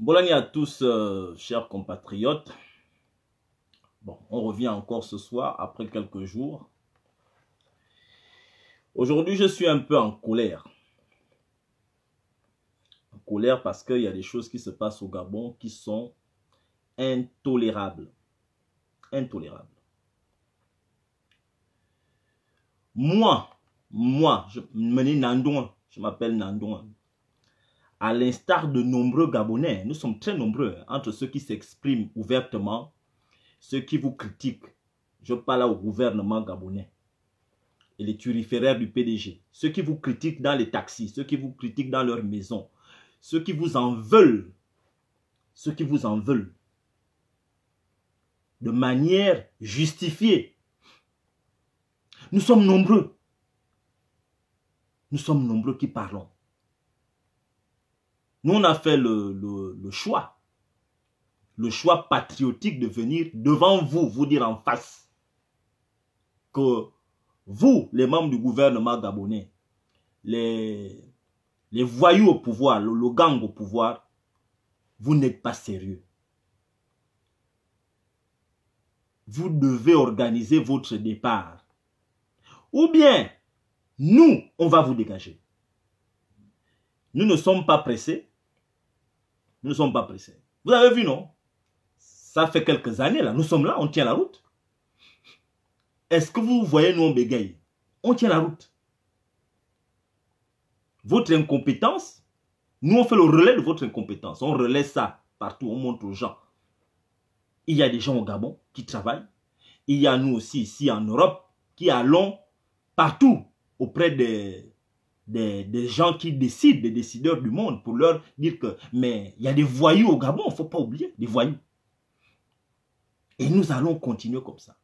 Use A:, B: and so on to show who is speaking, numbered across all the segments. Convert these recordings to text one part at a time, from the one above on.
A: Bonne à tous, euh, chers compatriotes. Bon, on revient encore ce soir, après quelques jours. Aujourd'hui, je suis un peu en colère. En colère parce qu'il y a des choses qui se passent au Gabon qui sont intolérables. Intolérables. Moi, moi, je Je m'appelle Nandouin à l'instar de nombreux Gabonais, nous sommes très nombreux entre ceux qui s'expriment ouvertement, ceux qui vous critiquent. Je parle au gouvernement gabonais et les turiféraires du PDG, ceux qui vous critiquent dans les taxis, ceux qui vous critiquent dans leur maison, ceux qui vous en veulent, ceux qui vous en veulent, de manière justifiée. Nous sommes nombreux. Nous sommes nombreux qui parlons. Nous, on a fait le, choix, le choix patriotique de venir devant vous, vous dire en face que vous, les membres du gouvernement gabonais, les, voyous au pouvoir, le, le gang au pouvoir, vous n'êtes pas sérieux. Vous devez organiser votre départ. Ou bien, nous, on va vous dégager. Nous ne sommes pas pressés. Nous ne sommes pas pressés. Vous avez vu, non Ça fait quelques années, là. Nous sommes là, on tient la route. Est-ce que vous voyez, nous, on bégaye On tient la route. Votre incompétence, nous, on fait le relais de votre incompétence. On relaie ça partout, on montre aux gens. Il y a des gens au Gabon qui travaillent. Il y a nous aussi ici en Europe qui allons partout auprès des des, gens qui décident, des décideurs du monde, pour leur dire que, mais il y a des voyous au Gabon, il ne faut pas oublier, des voyous. Et nous allons continuer comme ça.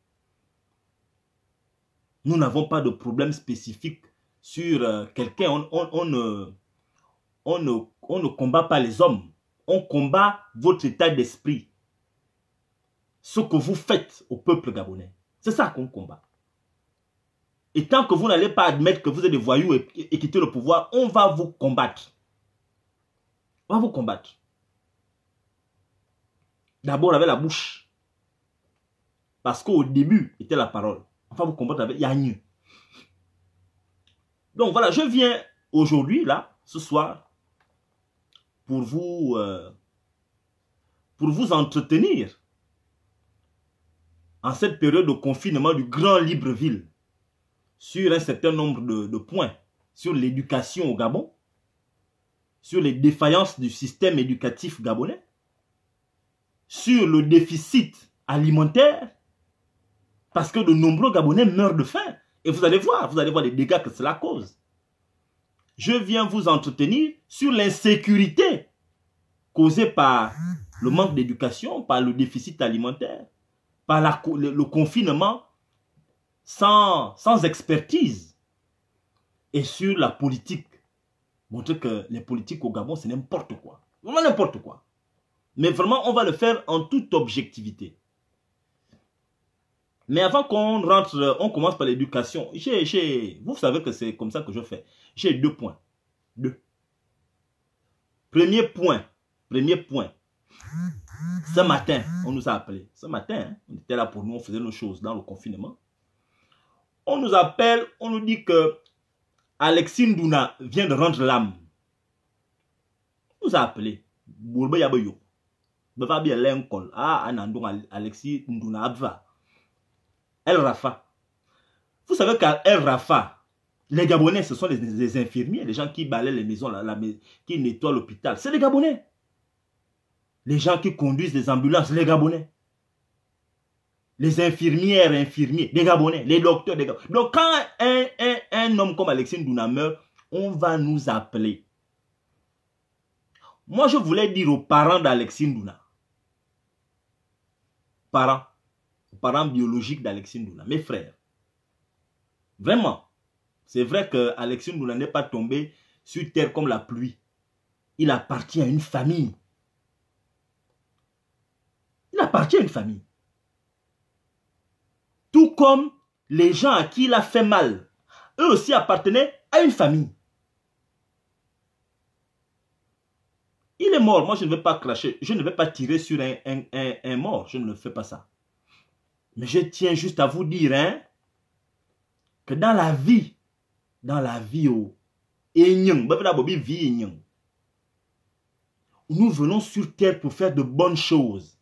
A: Nous n'avons pas de problème spécifique sur euh, quelqu'un. On, on, ne, on ne combat pas les hommes. On combat votre état d'esprit. Ce que vous faites au peuple gabonais. C'est ça qu'on combat. Et tant que vous n'allez pas admettre que vous êtes des voyous et, quitter le pouvoir, on va vous combattre. On va vous combattre. D'abord avec la bouche. Parce qu'au début, était la parole. On va vous combattre avec yagne. Donc voilà, je viens aujourd'hui, là, ce soir, pour vous, euh, pour vous entretenir en cette période de confinement du Grand Libreville sur un certain nombre de, points, sur l'éducation au Gabon, sur les défaillances du système éducatif gabonais, sur le déficit alimentaire, parce que de nombreux Gabonais meurent de faim. Et vous allez voir, vous allez voir les dégâts que cela cause. Je viens vous entretenir sur l'insécurité causée par le manque d'éducation, par le déficit alimentaire, par la, le confinement sans, expertise, et sur la politique. Montrer que les politiques au Gabon, c'est n'importe quoi. Vraiment n'importe quoi. Mais vraiment, on va le faire en toute objectivité. Mais avant qu'on rentre, euh, on commence par l'éducation. Vous savez que c'est comme ça que je fais. J'ai deux points. Deux. Premier point. Premier point. Ce matin, on nous a appelé Ce matin, hein, on était là pour nous, on faisait nos choses dans le confinement on nous appelle, on nous dit que Alexis Nduna vient de rendre l'âme. Nous ah, ah, a appelé. Bourbe Yabayo. bien Ah, Anandou Alexis Ndouna Abva. El Rafa. Vous savez qu'à El Rafa, les Gabonais, ce sont les, infirmiers, les gens qui balaient les maisons, la, qui nettoient l'hôpital. C'est les Gabonais. Les gens qui conduisent les ambulances, les Gabonais les infirmières, infirmiers, des Gabonais, les docteurs, des Gabonais. Donc quand un, homme comme Alexine Douna meurt, on va nous appeler. Moi, je voulais dire aux parents d'Alexine Douna, parents, parents biologiques d'Alexine Douna, mes frères, vraiment, c'est vrai que Alexis Douna n'est pas tombé sur terre comme la pluie. Il appartient à une famille. Il appartient à une famille. Tout comme les gens à qui il a fait mal, eux aussi appartenaient à une famille. Il est mort, moi je ne vais pas cracher, je ne vais pas tirer sur un, un, un, mort, je ne le fais pas ça. Mais je tiens juste à vous dire hein, que dans la vie, dans la vie, oh, nous venons sur terre pour faire de bonnes choses,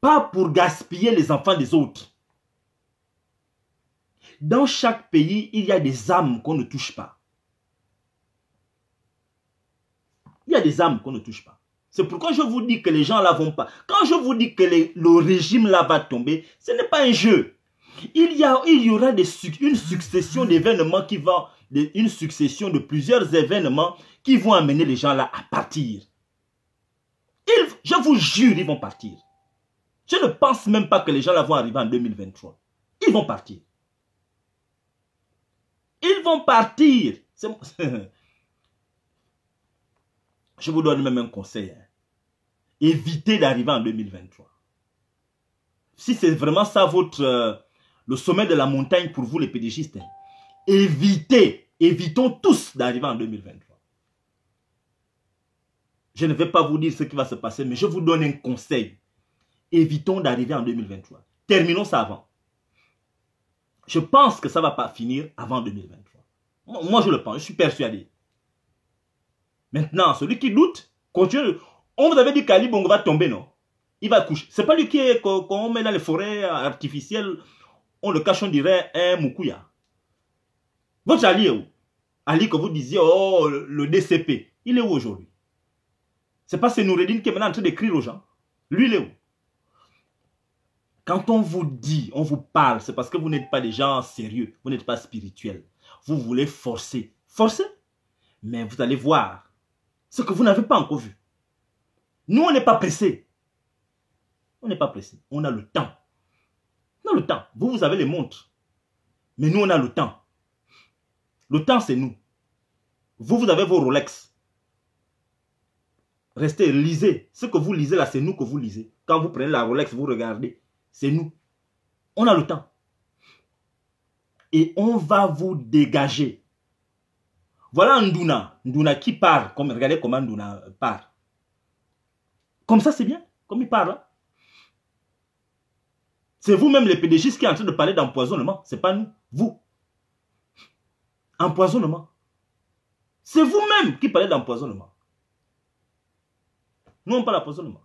A: pas pour gaspiller les enfants des autres. Dans chaque pays, il y a des âmes qu'on ne touche pas. Il y a des âmes qu'on ne touche pas. C'est pourquoi je vous dis que les gens ne vont pas. Quand je vous dis que le régime là va tomber, ce n'est pas un jeu. Il y, a, il y aura une succession d'événements qui vont, une succession de plusieurs événements qui vont amener les gens là à partir. je vous jure, ils vont partir. Je ne pense même pas que les gens là vont arriver en 2023. Ils vont partir. Ils vont partir. Je vous donne même un conseil. Hein. Évitez d'arriver en 2023. Si c'est vraiment ça votre... Euh, le sommet de la montagne pour vous les pédigistes. Hein, évitez, évitons tous d'arriver en 2023. Je ne vais pas vous dire ce qui va se passer, mais je vous donne un conseil. Évitons d'arriver en 2023. Terminons ça avant. Je pense que ça ne va pas finir avant 2023. Moi, je le pense, je suis persuadé. Maintenant, celui qui doute, continue. On vous avait dit qu'Ali Bongo va tomber, non Il va coucher. n'est pas lui qui est qu'on met dans les forêts artificielles, on le cache, on dirait un Mukuya. Votre Ali est où Ali, que vous disiez, oh, le DCP, il est où aujourd'hui C'est pas Noureddin qui est maintenant en train d'écrire aux gens. Lui, il est où quand on vous dit, on vous parle, c'est parce que vous n'êtes pas des gens sérieux, vous n'êtes pas spirituels. Vous voulez forcer. Forcer Mais vous allez voir ce que vous n'avez pas encore vu. Nous, on n'est pas pressé. On n'est pas pressé. On a le temps. On a le temps. Vous, vous avez les montres. Mais nous, on a le temps. Le temps, c'est nous. Vous, vous avez vos Rolex. Restez, lisez. Ce que vous lisez là, c'est nous que vous lisez. Quand vous prenez la Rolex, vous regardez. C'est nous. On a le temps. Et on va vous dégager. Voilà Nduna. Ndouna qui part. Comme, regardez comment Nduna euh, part. Comme ça, c'est bien. Comme il parle. Hein. C'est vous-même les pédégistes qui est en train de parler d'empoisonnement. C'est pas nous. Vous. Empoisonnement. C'est vous-même qui parlez d'empoisonnement. Nous, on parle d'empoisonnement.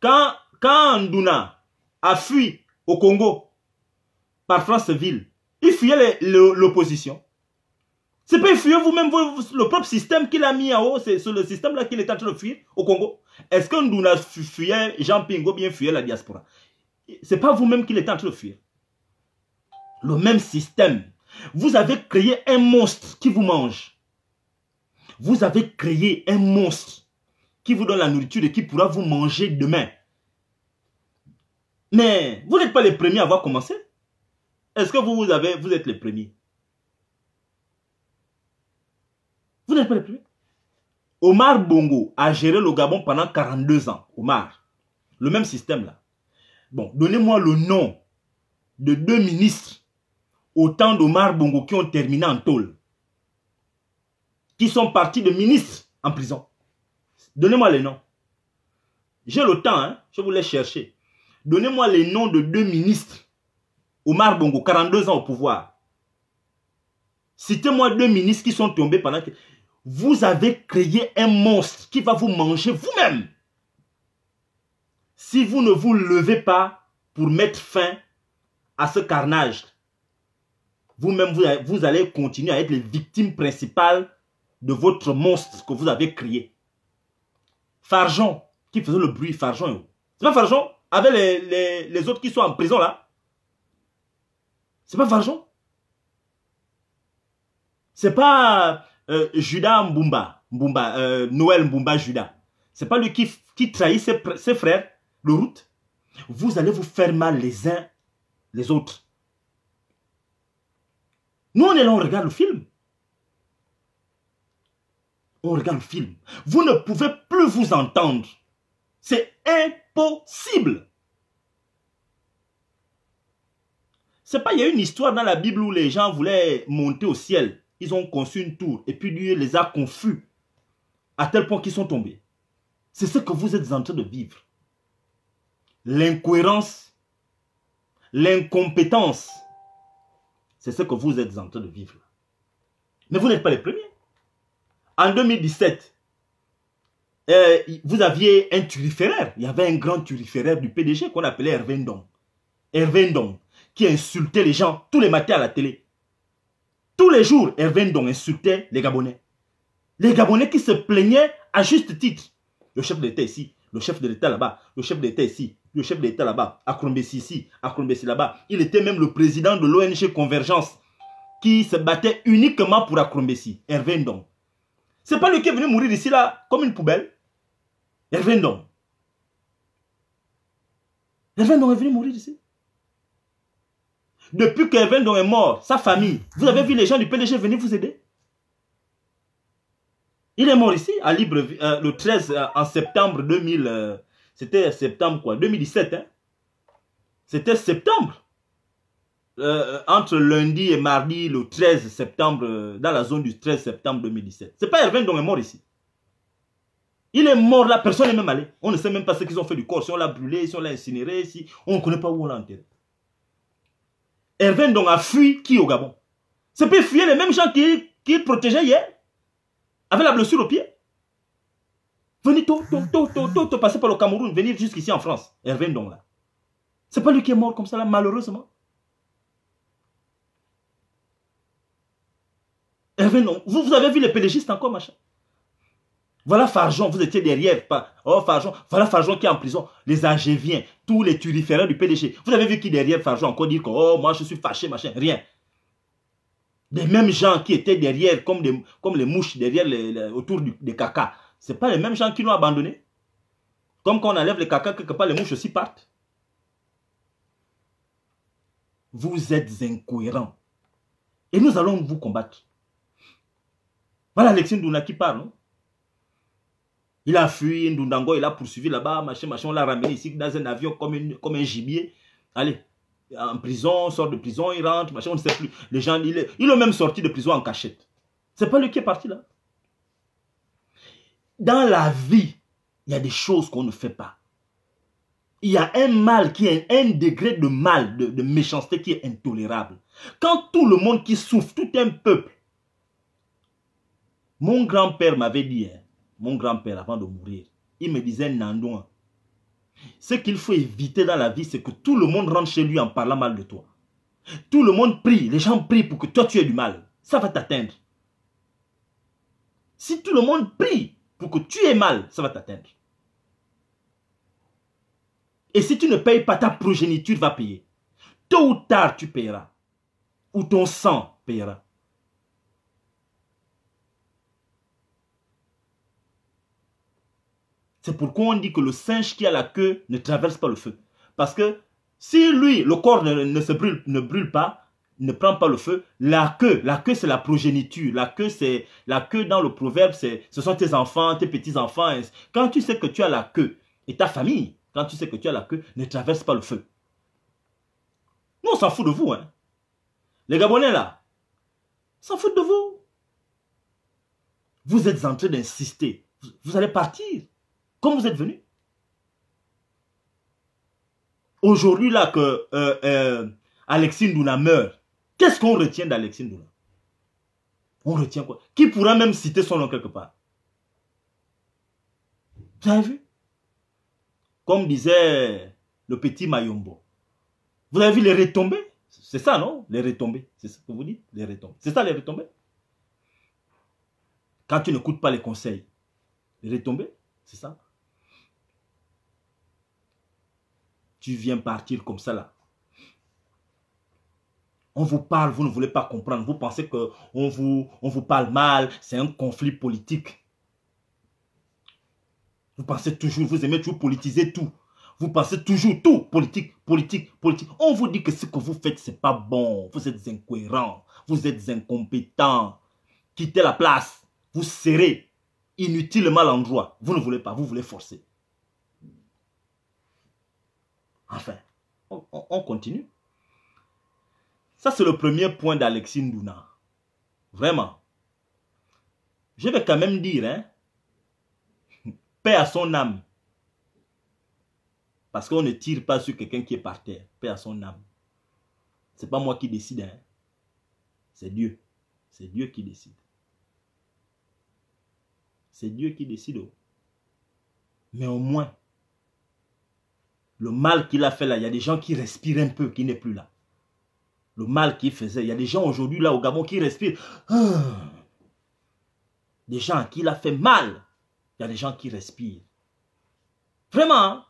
A: Quand, quand Nduna a fui au Congo par Franceville. Il fuyait l'opposition. C'est pas vous-même le propre système qu'il a mis en haut, c'est le système-là qu'il est en train de fuir au Congo. Est-ce que nous fuyait Jean Pingo bien fuyait la diaspora C'est pas vous-même qu'il est en train de fuir. Le même système. Vous avez créé un monstre qui vous mange. Vous avez créé un monstre qui vous donne la nourriture et qui pourra vous manger demain. Mais vous n'êtes pas les premiers à avoir commencé. Est-ce que vous, avez, vous êtes les premiers Vous n'êtes pas les premiers. Omar Bongo a géré le Gabon pendant 42 ans. Omar. Le même système là. Bon, donnez-moi le nom de deux ministres au temps d'Omar Bongo qui ont terminé en tôle. Qui sont partis de ministres en prison. Donnez-moi les noms. J'ai le temps, hein? je vous chercher. Donnez-moi les noms de deux ministres. Omar Bongo, 42 ans au pouvoir. Citez-moi deux ministres qui sont tombés pendant que... Vous avez créé un monstre qui va vous manger vous-même. Si vous ne vous levez pas pour mettre fin à ce carnage, vous-même, vous, allez continuer à être les victimes principales de votre monstre que vous avez créé. Farjon, qui faisait le bruit, Farjon. Hein. C'est pas Farjon avec les, autres qui sont en prison là. C'est pas Ce C'est pas euh, Judas Mbumba, Mbumba euh, Noël Mbumba Judas. C'est pas lui qui, trahit ses, ses frères, le route. Vous allez vous faire mal les uns les autres. Nous, on est là, on regarde le film. On regarde le film. Vous ne pouvez plus vous entendre. C'est un possible. C'est pas, il y a une histoire dans la Bible où les gens voulaient monter au ciel. Ils ont conçu une tour et puis Dieu les a confus à tel point qu'ils sont tombés. C'est ce que vous êtes en train de vivre. L'incohérence, l'incompétence, c'est ce que vous êtes en train de vivre. Mais vous n'êtes pas les premiers. En 2017, euh, vous aviez un turiféraire. Il y avait un grand turiféraire du PDG qu'on appelait Hervé Ndong. qui insultait les gens tous les matins à la télé. Tous les jours, Hervé Ndong insultait les Gabonais. Les Gabonais qui se plaignaient à juste titre. Le chef de l'État ici, le chef de l'État là-bas, le chef de l'État ici, le chef de l'État là-bas, à ici, à là-bas. Il était même le président de l'ONG Convergence qui se battait uniquement pour Akrombessi, Hervé Ndong. C'est pas lui qui est venu mourir ici là comme une poubelle. Ervendon. Ervendon est venu mourir ici. Depuis qu'Ervendon est mort, sa famille, vous avez vu les gens du PDG venir vous aider Il est mort ici, à Libreville, euh, le 13 euh, en septembre 2000. Euh, c'était septembre quoi 2017. Hein? C'était septembre. entre lundi et mardi, le 13 septembre, dans la zone du 13 septembre 2017. C'est pas qui est mort ici. Il est mort, là. personne n'est même allé. On ne sait même pas ce qu'ils ont fait du corps, si on l'a brûlé, si on l'a incinéré, si on ne connaît pas où on l'a enterré. Erwin donc a fui qui au Gabon C'est pas fuir les mêmes gens qui, qui hier, avec la blessure au pied. Venez tout, tout, tout, tout, tout passer par le Cameroun, venir jusqu'ici en France. Erwin donc là. C'est pas lui qui est mort comme ça là, malheureusement. Erwin donc, vous, avez vu les pédégistes encore, machin voilà Farjon, vous étiez derrière. Oh Farjon, voilà Farjon qui est en prison. Les Angéviens, tous les turiférants du PDG. Vous avez vu qui derrière Farjon encore dire que oh moi je suis fâché, machin, rien. Les mêmes gens qui étaient derrière, comme, comme les mouches derrière autour du, des caca. Ce pas les mêmes gens qui l'ont abandonné. Comme quand on enlève les caca, quelque part les mouches aussi partent. Vous êtes incohérents. Et nous allons vous combattre. Voilà Alexine Douna qui parle. Non? Hein. Il a fui, Ndundango, il a poursuivi là-bas, machin, machin. On l'a ramené ici dans un avion comme, comme un gibier. Allez, en prison, sort de prison, il rentre, machin, on ne sait plus. Les gens, il est, même sorti de prison en cachette. C'est pas lui qui est parti là. Dans la vie, il y a des choses qu'on ne fait pas. Il y a un mal qui est un degré de mal, de, de méchanceté qui est intolérable. Quand tout le monde qui souffre, tout un peuple, mon grand-père m'avait dit, hein, mon grand-père avant de mourir, il me disait Nandoua, ce qu'il faut éviter dans la vie, c'est que tout le monde rentre chez lui en parlant mal de toi. Tout le monde prie, les gens prient pour que toi tu aies du mal. Ça va t'atteindre. Si tout le monde prie pour que tu aies mal, ça va t'atteindre. Et si tu ne payes pas, ta progéniture va payer. Tôt ou tard, tu payeras. Ou ton sang payera. C'est pourquoi on dit que le singe qui a la queue ne traverse pas le feu. Parce que si lui, le corps ne, se brûle, ne brûle pas, ne prend pas le feu, la queue, la queue c'est la progéniture, la queue c'est la queue dans le proverbe, c'est ce sont tes enfants, tes petits-enfants. Quand tu sais que tu as la queue et ta famille, quand tu sais que tu as la queue, ne traverse pas le feu. Nous on s'en fout de vous hein. Les Gabonais là, s'en foutent de vous. Vous êtes en train d'insister. Vous allez partir comme vous êtes venu Aujourd'hui, là, que Alexine euh, euh, Alexis meurt, qu'est-ce qu'on retient d'Alexine Doula On retient quoi Qui pourra même citer son nom quelque part Vous avez vu Comme disait le petit Mayombo, vous avez vu les retombées C'est ça, non Les retombées, c'est ce que vous dites Les retombées. C'est ça, les retombées Quand tu n'écoutes pas les conseils, les retombées, c'est ça tu viens partir comme ça là. On vous parle, vous ne voulez pas comprendre. Vous pensez qu'on vous, on vous parle mal, c'est un conflit politique. Vous pensez toujours, vous aimez toujours politiser tout. Vous pensez toujours tout, politique, politique, politique. On vous dit que ce que vous faites, c'est pas bon. Vous êtes incohérent, vous êtes incompétent. Quittez la place, vous serrez inutilement l'endroit. Vous ne voulez pas, vous voulez forcer. Enfin, on, continue. Ça, c'est le premier point d'Alexis Douna. Vraiment. Je vais quand même dire, hein, paix à son âme. Parce qu'on ne tire pas sur quelqu'un qui est par terre. Paix à son âme. Ce n'est pas moi qui décide. Hein. C'est Dieu. C'est Dieu qui décide. C'est Dieu qui décide. Oh. Mais au moins, le mal qu'il a fait là, il y a des gens qui respirent un peu, qui n'est plus là. Le mal qu'il faisait, il y a des gens aujourd'hui là au Gabon qui respirent. Ah. Des gens à qui il a fait mal. Il y a des gens qui respirent. Vraiment. Hein?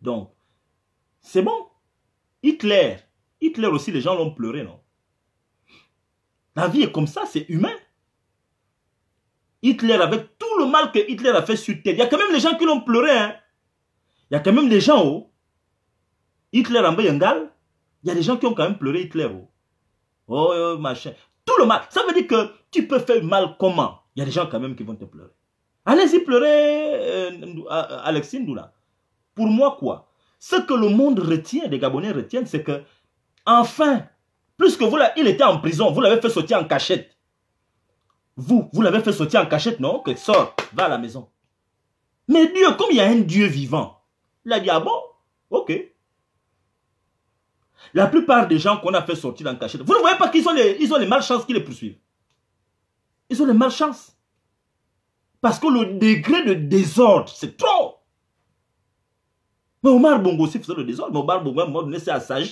A: Donc, c'est bon. Hitler, Hitler aussi, les gens l'ont pleuré, non La vie est comme ça, c'est humain. Hitler, avait le mal que Hitler a fait sur Terre, il y a quand même des gens qui l'ont pleuré. Hein. Il y a quand même des gens, oh. Hitler en Bayangal, il y a des gens qui ont quand même pleuré Hitler. Oh. oh, oh, machin. Tout le mal. Ça veut dire que tu peux faire mal comment Il y a des gens quand même qui vont te pleurer. Allez-y pleurer, Alexine euh, Alexis Pour moi, quoi Ce que le monde retient, les Gabonais retiennent, c'est que, enfin, plus que vous, il était en prison, vous l'avez fait sortir en cachette. Vous, vous l'avez fait sortir en cachette, non Que sort, va à la maison. Mais Dieu, comme il y a un Dieu vivant, il a dit, ah bon Ok. La plupart des gens qu'on a fait sortir en cachette, vous ne voyez pas qu'ils ont les, ils ont les malchances qui les poursuivent. Ils ont les malchances. Parce que le degré de désordre, c'est trop. Mais Omar Bongo aussi faisait le désordre. Mais Omar Bongo, à ne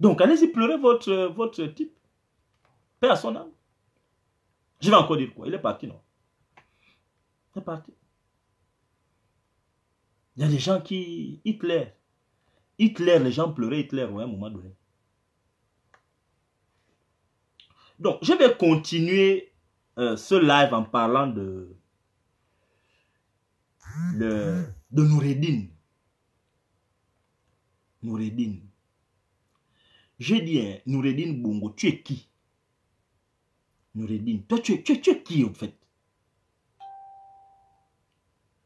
A: Donc, allez-y pleurer votre, votre type. Personne. Je vais encore dire quoi Il est parti, non Il est parti. Il y a des gens qui... Hitler. Hitler, les gens pleuraient Hitler au un moment donné. Donc, je vais continuer euh, ce live en parlant de... de, de Noureddin. Noureddin. J'ai dit, hein, Noureddin Bongo, tu es qui Noureddin, toi tu es, qui en fait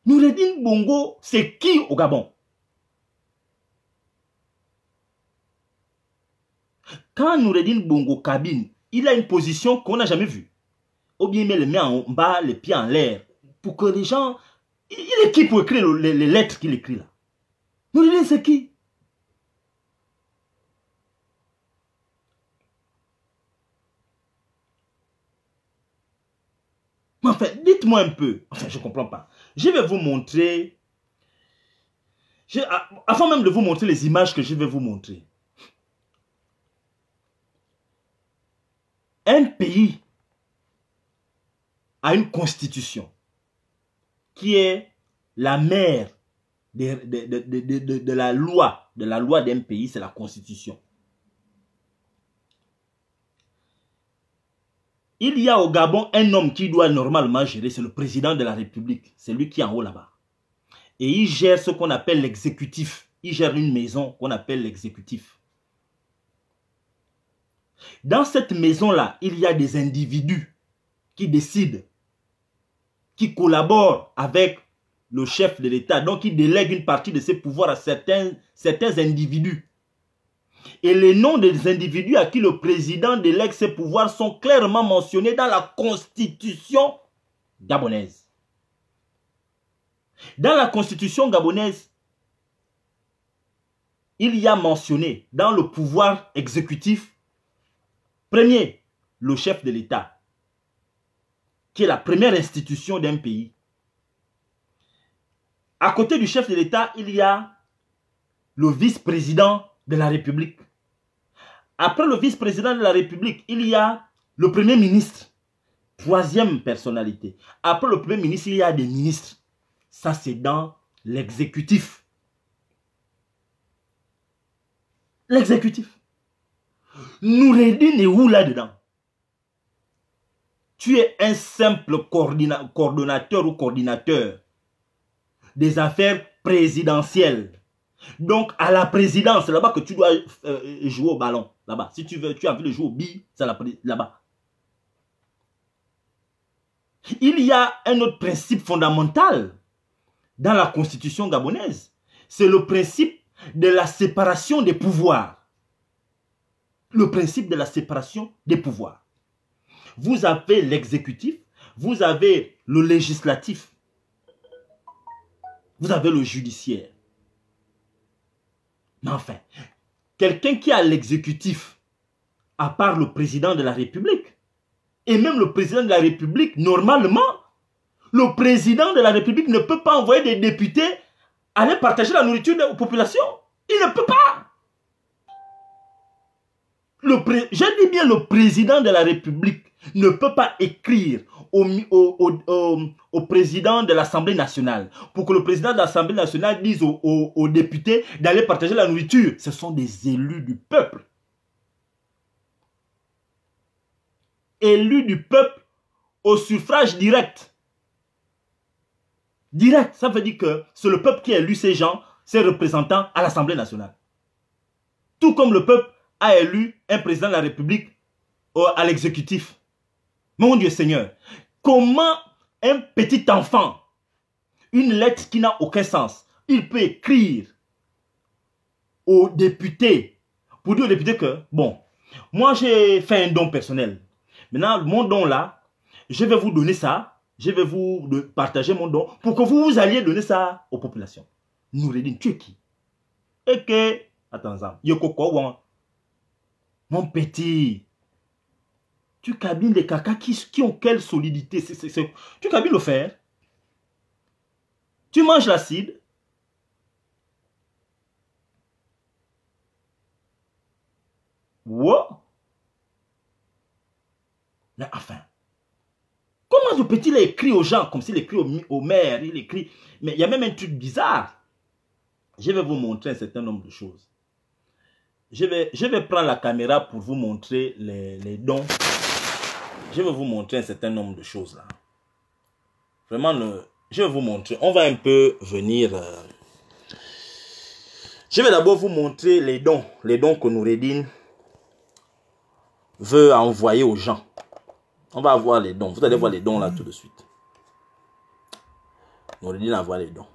A: Noureddin Bongo, c'est qui au Gabon Quand Noureddin Bongo cabine, il a une position qu'on n'a jamais vue. Ou bien il met les mains en bas, les pieds en l'air, pour que les gens... Il est qui pour écrire les, lettres qu'il écrit là Noureddin, c'est qui moi un peu. Enfin, je comprends pas. Je vais vous montrer. Je, ah, avant même de vous montrer les images que je vais vous montrer. Un pays a une constitution qui est la mère de la loi. De la loi d'un pays, c'est la constitution. Il y a au Gabon un homme qui doit normalement gérer, c'est le président de la République. C'est lui qui est en haut là-bas. Et il gère ce qu'on appelle l'exécutif. Il gère une maison qu'on appelle l'exécutif. Dans cette maison-là, il y a des individus qui décident, qui collaborent avec le chef de l'État. Donc, il délègue une partie de ses pouvoirs à certains, certains individus. Et les noms des individus à qui le président délègue ses pouvoirs sont clairement mentionnés dans la constitution gabonaise. Dans la constitution gabonaise, il y a mentionné dans le pouvoir exécutif, premier, le chef de l'État, qui est la première institution d'un pays. À côté du chef de l'État, il y a le vice-président de la République. Après le vice-président de la République, il y a le premier ministre. Troisième personnalité. Après le premier ministre, il y a des ministres. Ça, c'est dans l'exécutif. L'exécutif. Noureddin est où là-dedans Tu es un simple coordonnateur ou coordinateur des affaires présidentielles. Donc, à la présidence, c'est là-bas que tu dois euh, jouer au ballon. Là-bas. Si tu veux, tu as envie le jouer au billes, c'est là-bas. Il y a un autre principe fondamental dans la constitution gabonaise. C'est le principe de la séparation des pouvoirs. Le principe de la séparation des pouvoirs. Vous avez l'exécutif, vous avez le législatif, vous avez le judiciaire. Mais enfin, quelqu'un qui a l'exécutif, à part le président de la République, et même le président de la République, normalement, le président de la République ne peut pas envoyer des députés aller partager la nourriture aux populations. Il ne peut pas. Je dis bien le président de la République ne peut pas écrire au, président de l'Assemblée nationale pour que le président de l'Assemblée nationale dise aux députés d'aller partager la nourriture. Ce sont des élus du peuple. Élus du peuple au suffrage direct. Direct, ça veut dire que c'est le peuple qui élu ces gens, ces représentants à l'Assemblée nationale. Tout comme le peuple a élu un président de la République à l'exécutif. Mon Dieu Seigneur, comment un petit enfant, une lettre qui n'a aucun sens, il peut écrire aux députés pour dire aux députés que, bon, moi j'ai fait un don personnel. Maintenant, mon don là, je vais vous donner ça, je vais vous partager mon don pour que vous, alliez donner ça aux populations. Nous tu es qui Et que, attends, Yoko mon petit, tu cabines les caca qui, ont quelle solidité cest Tu cabines le fer. Tu manges l'acide. Wow. La fin. comment ce petit l'a écrit aux gens comme s'il écrit au, au il écrit. Mais il y a même un truc bizarre. Je vais vous montrer un certain nombre de choses je vais, je vais prendre la caméra pour vous montrer les, dons. Je vais vous montrer un certain nombre de choses là. Vraiment, je vais vous montrer. On va un peu venir. Euh, je vais d'abord vous montrer les dons. Les dons que Noureddin veut envoyer aux gens. On va voir les dons. Vous allez voir les dons là tout de suite. Noureddin voir les dons.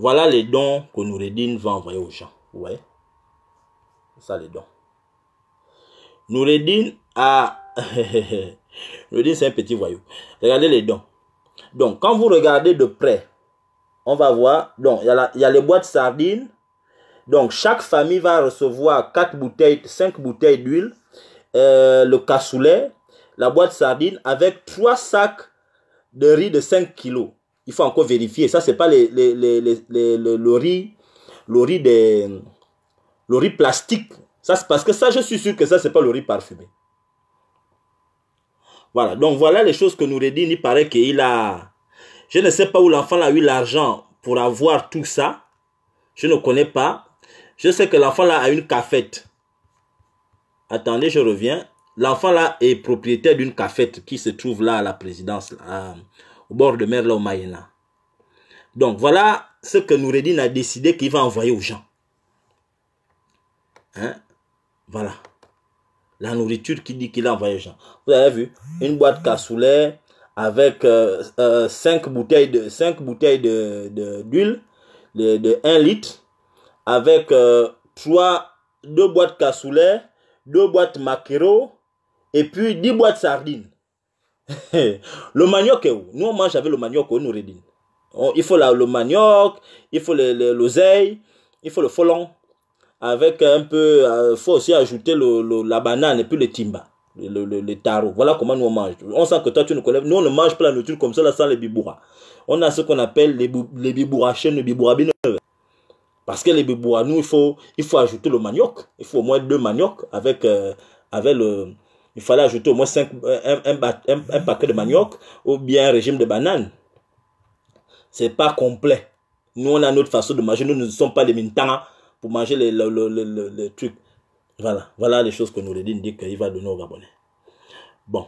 A: Voilà les dons que Noureddin va envoyer aux gens. Vous voyez ça les dons. Noureddin a... Noureddin c'est un petit voyou. Regardez les dons. Donc quand vous regardez de près, on va voir... Donc il y, a les boîtes sardines. Donc chaque famille va recevoir 4 bouteilles, 5 bouteilles d'huile, euh, le cassoulet, la boîte sardine avec 3 sacs de riz de 5 kilos il faut encore vérifier. Ça, c'est pas les, les, les, le, riz, le riz des, le plastique. Ça, parce que ça, je suis sûr que ça, c'est pas le riz parfumé. Voilà. Donc, voilà les choses que nous redit. Il paraît qu'il a, je ne sais pas où l'enfant a eu l'argent pour avoir tout ça. Je ne connais pas. Je sais que l'enfant là a une cafette. Attendez, je reviens. L'enfant là est propriétaire d'une cafette qui se trouve là à la présidence, au bord de mer là au Mayena. Donc voilà ce que Noureddin a décidé qu'il va envoyer aux gens. Hein? Voilà. La nourriture qu'il dit qu'il a envoyé aux gens. Vous avez vu Une boîte cassoulet avec 5 euh, euh, bouteilles de cinq bouteilles de d'huile de, 1 litre avec euh, trois deux boîtes cassoulet, deux boîtes maquereau et puis 10 boîtes sardines. le manioc est où Nous, on mange avec le manioc au Nouridine. il faut la, le manioc, il faut l'oseille, il faut le folon. Avec un peu, il euh, faut aussi ajouter le, la banane et puis le timba, le, le, taro. Voilà comment nous on mange. On sent que toi, tu nous connais Nous, on ne mange pas la nourriture comme ça, là, sans les biboura. On a ce qu'on appelle les, les biboura les biboura bineuves. Parce que les biboura, nous, il faut, il faut ajouter le manioc. Il faut au moins deux maniocs avec, euh, avec le il fallait ajouter au moins 5, euh, un, paquet de manioc ou bien un régime de banane. C'est pas complet. Nous, on a notre façon de manger. Nous ne sommes pas les mintana pour manger les, les, trucs. Voilà. Voilà les choses que nous dit, dit qu'il va donner aux Gabonais. Bon.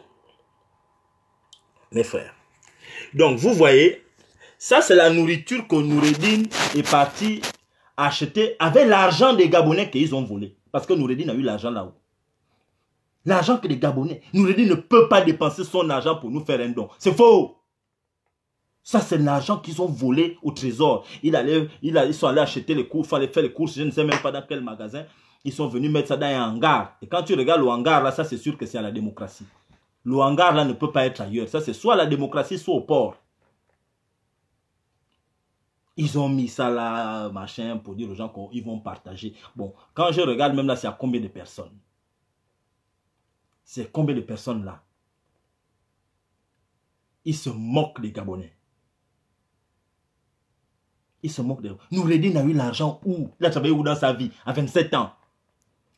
A: Mes frères. Donc, vous voyez, ça, c'est la nourriture que Noureddin est parti acheter avec l'argent des Gabonais qu'ils ont volé. Parce que Noureddin a eu l'argent là-haut. L'argent que les Gabonais, nous dit, ne peut pas dépenser son argent pour nous faire un don. C'est faux. Ça, c'est l'argent qu'ils ont volé au trésor. Ils, sont allés acheter les courses, fallait faire les courses, je ne sais même pas dans quel magasin. Ils sont venus mettre ça dans un hangar. Et quand tu regardes le hangar, là, ça, c'est sûr que c'est à la démocratie. Le hangar, là, ne peut pas être ailleurs. Ça, c'est soit à la démocratie, soit au port. Ils ont mis ça là, machin, pour dire aux gens qu'ils vont partager. Bon, quand je regarde, même là, c'est à combien de personnes c'est combien de personnes là Ils se moquent des Gabonais. Ils se moquent des... Noureddin a eu l'argent où Il a travaillé où dans sa vie À 27 ans.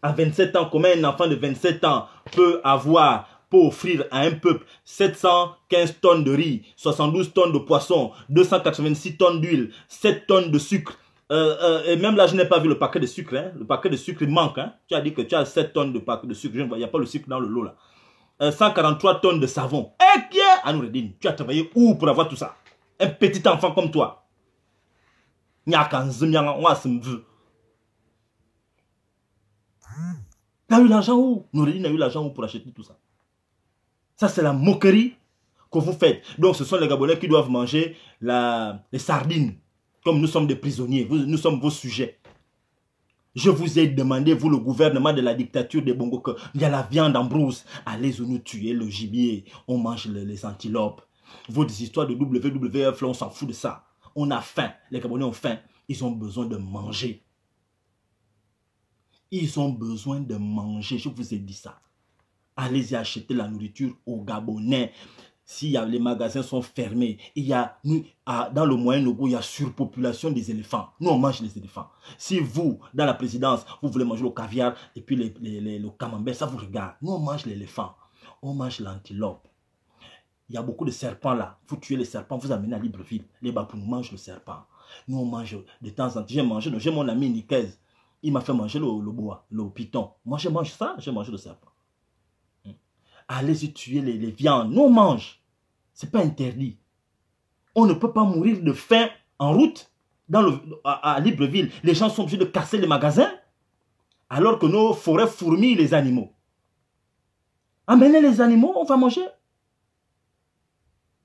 A: À 27 ans, comment un enfant de 27 ans peut avoir pour offrir à un peuple 715 tonnes de riz, 72 tonnes de poisson, 286 tonnes d'huile, 7 tonnes de sucre, euh, euh, et même là, je n'ai pas vu le paquet de sucre. Hein. Le paquet de sucre, manque. Hein. Tu as dit que tu as 7 tonnes de paquet de sucre. il n'y a pas le sucre dans le lot là. 143 euh, tonnes de savon. Eh bien, ah, Nourredine, tu as travaillé où pour avoir tout ça Un petit enfant comme toi. Tu as eu l'argent où Noureddin a eu l'argent où pour acheter tout ça Ça, c'est la moquerie que vous faites. Donc, ce sont les Gabonais qui doivent manger la, les sardines comme nous sommes des prisonniers, nous sommes vos sujets. Je vous ai demandé, vous, le gouvernement de la dictature de Bongo, il y a la viande en brousse. Allez nous tuer le gibier. On mange les, antilopes. Vos histoires de WWF, on s'en fout de ça. On a faim. Les Gabonais ont faim. Ils ont besoin de manger. Ils ont besoin de manger. Je vous ai dit ça. Allez-y acheter la nourriture aux Gabonais si les magasins sont fermés, il y a, dans le Moyen-Orient, il y a surpopulation des éléphants. Nous, on mange les éléphants. Si vous, dans la présidence, vous voulez manger le caviar et puis le camembert, ça vous regarde. Nous, on mange l'éléphant. On mange l'antilope. Il y a beaucoup de serpents là. Vous tuez les serpents, vous amenez à Libreville. Les pour mangent le serpent. Nous, on mange de temps en temps. J'ai mangé, j'ai mon ami Nicaise. Il m'a fait manger le, le bois, le piton. Moi, je mange ça, j'ai mangé le serpent allez-y tuer les, viandes. Non, on mange. Ce n'est pas interdit. On ne peut pas mourir de faim en route dans le, à, Libreville. Les gens sont obligés de casser les magasins alors que nos forêts fourmillent les animaux. Amenez les animaux, on va manger.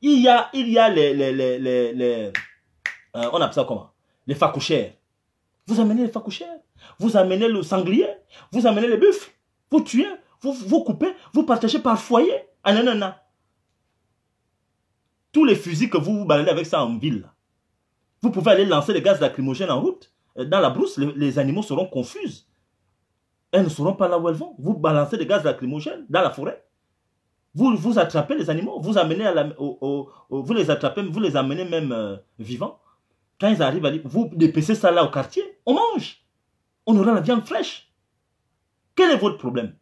A: Il y a, il y a les... les, euh, on appelle ça comment Les facouchères. Vous amenez les facouchères, vous amenez le sanglier, vous amenez les buffles, vous tuez, vous, vous coupez, vous partagez par foyer. non, Tous les fusils que vous vous baladez avec ça en ville, vous pouvez aller lancer des gaz lacrymogènes en route. Euh, dans la brousse, les, animaux seront confus. Elles ne seront pas là où elles vont. Vous balancez des gaz lacrymogènes dans la forêt. Vous, vous attrapez les animaux, vous, amenez à la, vous les attrapez, vous les amenez même euh, vivants. Quand ils arrivent, vous dépêchez ça là au quartier, on mange. On aura la viande fraîche. Quel est votre problème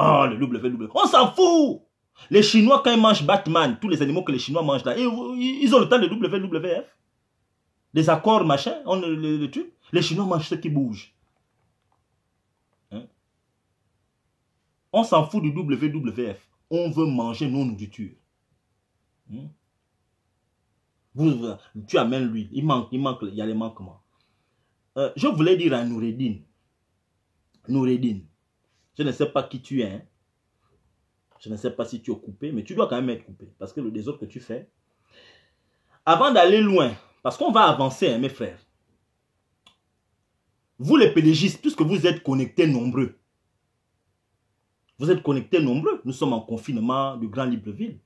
A: ah, le WWF, On s'en fout. Les Chinois, quand ils mangent Batman, tous les animaux que les Chinois mangent là, ils ont le temps de WWF. Hein. Des accords, machin, on, le, le, Les Chinois mangent ceux qui bougent. Hein? On s'en fout du WWF. Hein. On veut manger nos nourritures. Vous, tu amènes lui. Il manque, il manque, il y a les manquements. Euh, je voulais dire à Noureddin, Noureddin, je ne sais pas qui tu es. Hein. Je ne sais pas si tu es coupé, mais tu dois quand même être coupé. Parce que le désordre que tu fais, avant d'aller loin, parce qu'on va avancer, hein, mes frères, vous les pédégistes, puisque vous êtes connectés nombreux, vous êtes connectés nombreux, nous sommes en confinement du Grand Libreville,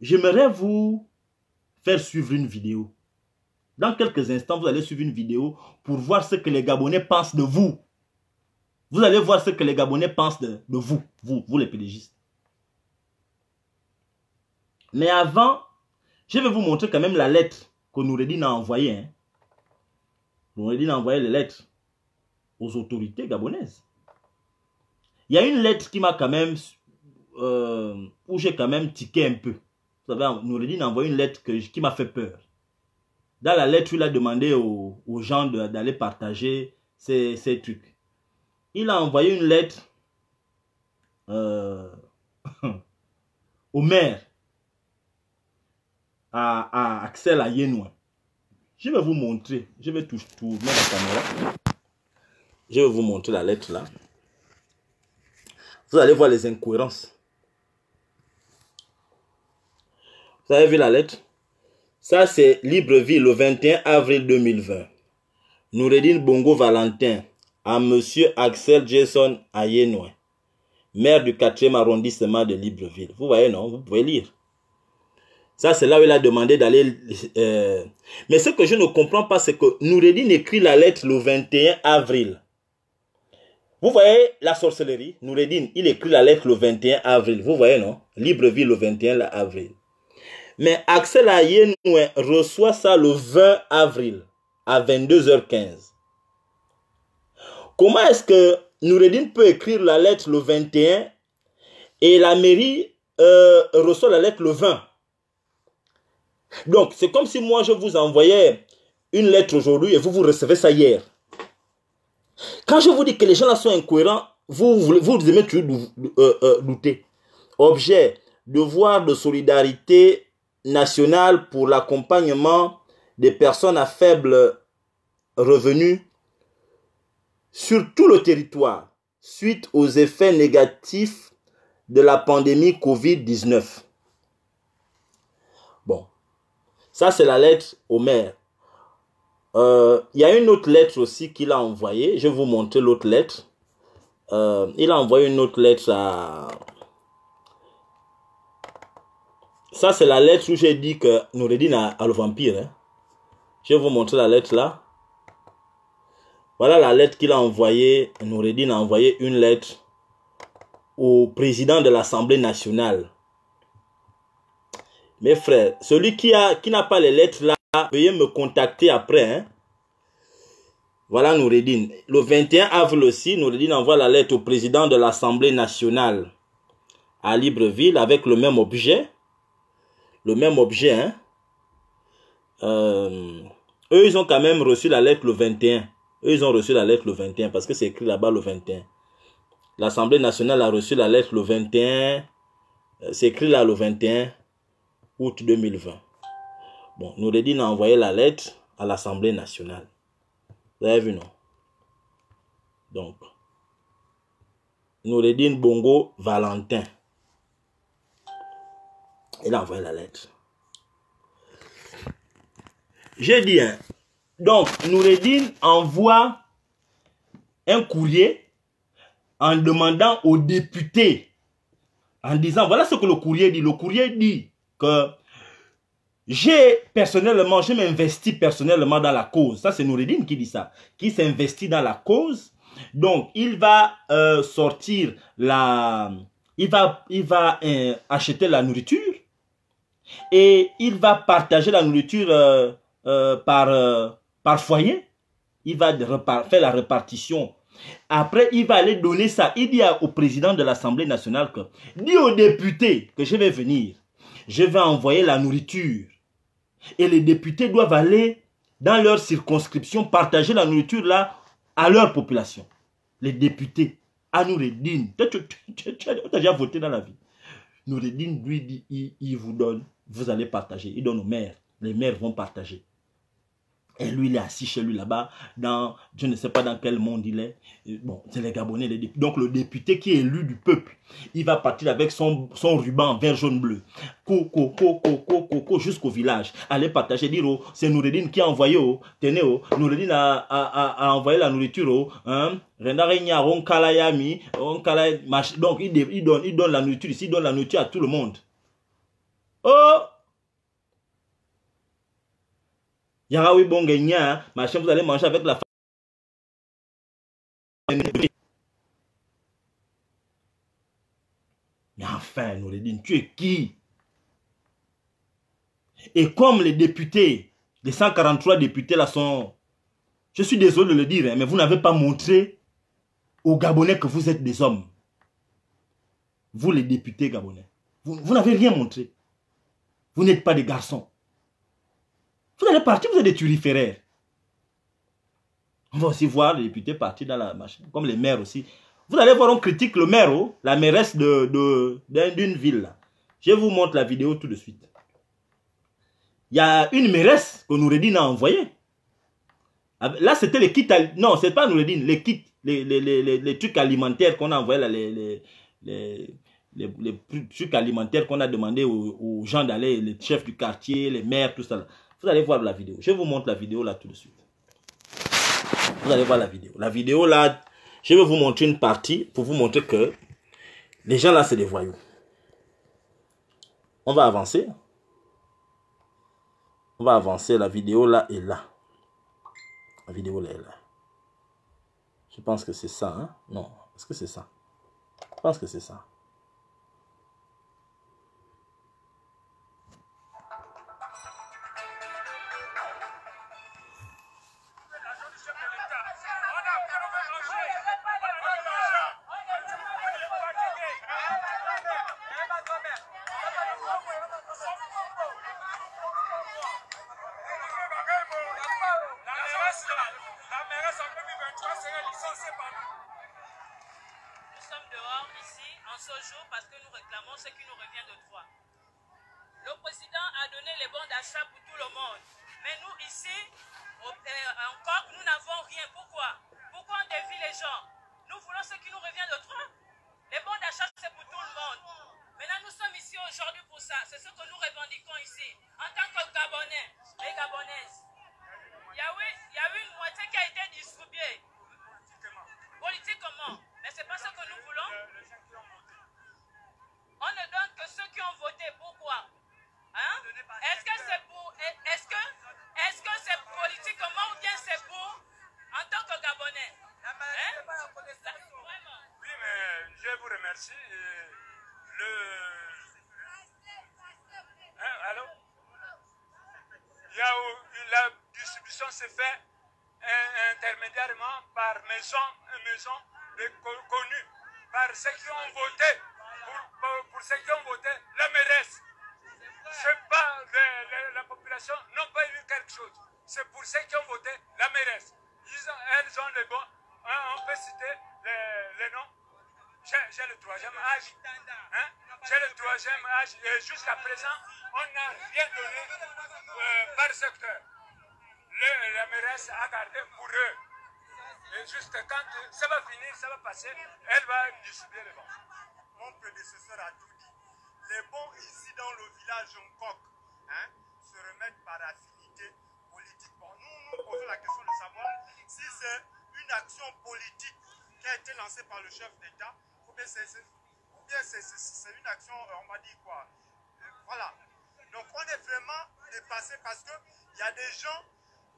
A: j'aimerais vous faire suivre une vidéo. Dans quelques instants, vous allez suivre une vidéo pour voir ce que les Gabonais pensent de vous. Vous allez voir ce que les Gabonais pensent de, vous, vous, vous les pédégistes. Mais avant, je vais vous montrer quand même la lettre que Noureddin a envoyée. Hein. a envoyé les lettres aux autorités gabonaises. Il y a une lettre qui m'a quand même... Euh, où j'ai quand même tiqué un peu. Vous savez, a envoyé une lettre qui m'a fait peur. Dans la lettre, il a demandé aux, gens d'aller partager ces trucs il a envoyé une lettre euh, au maire, à, à Axel Je vais vous montrer, je vais tout tourner la caméra. Je vais vous montrer la lettre là. Vous allez voir les incohérences. Vous avez vu la lettre Ça, c'est Libreville le 21 avril 2020. Nouredine Bongo Valentin, à M. Axel Jason Ayenoué, maire du 4e arrondissement de Libreville. Vous voyez, non Vous pouvez lire. Ça, c'est là où il a demandé d'aller... Euh, mais ce que je ne comprends pas, c'est que Noureddin écrit la lettre le 21 avril. Vous voyez la sorcellerie Noureddin, il écrit la lettre le 21 avril. Vous voyez, non Libreville le 21 avril. Mais Axel Ayenoué reçoit ça le 20 avril à 22h15. Comment est-ce que Noureddin peut écrire la lettre le 21 et la mairie euh, reçoit la lettre le 20 Donc, c'est comme si moi, je vous envoyais une lettre aujourd'hui et vous, vous recevez ça hier. Quand je vous dis que les gens là sont incohérents, vous, vous, vous aimez toujours euh, euh, douter. Objet, devoir de solidarité nationale pour l'accompagnement des personnes à faible revenu sur tout le territoire suite aux effets négatifs de la pandémie COVID-19. Bon, ça c'est la lettre au maire. Euh, il y a une autre lettre aussi qu'il a envoyé Je vais vous montrer l'autre lettre. Euh, il a envoyé une autre lettre à... Ça, c'est la lettre où j'ai dit que Noureddin a, le vampire. Hein. Je vais vous montrer la lettre là. Voilà la lettre qu'il a envoyée. Noureddin a envoyé une lettre au président de l'Assemblée nationale. Mes frères, celui qui a qui n'a pas les lettres là, veuillez me contacter après. Hein. Voilà Noureddin. Le 21 avril aussi, Noureddin envoie la lettre au président de l'Assemblée nationale à Libreville avec le même objet. Le même objet. Hein. Euh, eux, ils ont quand même reçu la lettre le 21. Eux, ils ont reçu la lettre le 21 parce que c'est écrit là-bas le 21. L'Assemblée nationale a reçu la lettre le 21. Euh, c'est écrit là le 21 août 2020. Bon, Noureddin a envoyé la lettre à l'Assemblée nationale. Vous avez vu, non Donc, Noureddin Bongo Valentin. Il a envoyé la lettre. J'ai dit, hein, donc, Noureddin envoie un courrier en demandant aux députés, en disant, voilà ce que le courrier dit. Le courrier dit que j'ai personnellement, je m'investis personnellement dans la cause. Ça, c'est Noureddin qui dit ça, qui s'investit dans la cause. Donc, il va euh, sortir la... Il va, il va euh, acheter la nourriture et il va partager la nourriture euh, par par foyer. Il va faire la répartition. Après, il va aller donner ça. Il dit au président de l'Assemblée nationale que, dit aux députés que je vais venir. Je vais envoyer la nourriture. Et les députés doivent aller dans leur circonscription partager la nourriture là à leur population. Les députés, à Noureddin, tu as déjà voté dans la vie. Noureddin, lui, dit, il, il vous donne, vous allez partager. Il donne aux maires. Les maires vont partager. Et lui, il est assis chez lui là-bas, dans, je ne sais pas dans quel monde il est. bon, c'est les Gabonais, les députés. Donc le député qui est élu du peuple, il va partir avec son, son ruban vert, jaune, bleu. Coco, coco, coco, coco, jusqu'au village. Allez partager, dire, oh, c'est Nourredine qui a envoyé, oh, tenez, oh, a, a, a, envoyé la nourriture, oh, hein. donc il, donne, il donne la nourriture ici, il donne la nourriture à tout le monde. Oh! bon gagnant, hein. machin, vous allez manger avec la femme. Mais enfin, Noureddin, tu es qui Et comme les députés, les 143 députés là sont... Je suis désolé de le dire, hein, mais vous n'avez pas montré aux Gabonais que vous êtes des hommes. Vous les députés gabonais. vous n'avez rien montré. Vous n'êtes pas des garçons allez partir, vous êtes des turiféraires. On va aussi voir les députés partir dans la machine, comme les maires aussi. Vous allez voir, on critique le maire, oh, la mairesse d'une de, d'une ville. Je vous montre la vidéo tout de suite. Il y a une mairesse que Noureddin a envoyée. Ah, là, c'était les kits. Non, c'est pas Noureddin, les kits, les, trucs alimentaires qu'on a envoyés, les, les, trucs alimentaires qu'on a demandé aux, aux gens d'aller, les chefs du quartier, les maires, tout ça. Vous allez voir la vidéo. Je vous montre la vidéo là tout de suite. Vous allez voir la vidéo. La vidéo là, je vais vous montrer une partie pour vous montrer que les gens là, c'est des voyous. On va avancer. On va avancer. La vidéo là est là. La vidéo là est là. Je pense que c'est ça. Hein? Non. Est-ce que c'est ça? Je pense que c'est ça. intermédiairement par maison, maison connue, par ceux qui ont voté, pour, pour, ceux qui ont voté, la mairesse. C'est pas la population n'ont pas eu quelque chose. C'est pour ceux qui ont voté la mairesse. Ils ont, elles ont les bons. Hein, on peut citer les, noms. J'ai le troisième âge. Hein? J'ai le troisième âge. Et jusqu'à présent, on n'a rien donné euh, par secteur le, la mairesse a gardé pour eux. Et juste quand ça va finir, ça va passer, elle va distribuer les bons. Mon prédécesseur a tout dit. Les bons ici dans le village Hong hein, se remettent par affinité politique. Bon, nous, nous posons la question de savoir si c'est une action politique qui a été lancée par le chef d'État ou bien c'est une action, euh, on va dire quoi. Euh, voilà. Donc on est vraiment dépassé parce qu'il y a des gens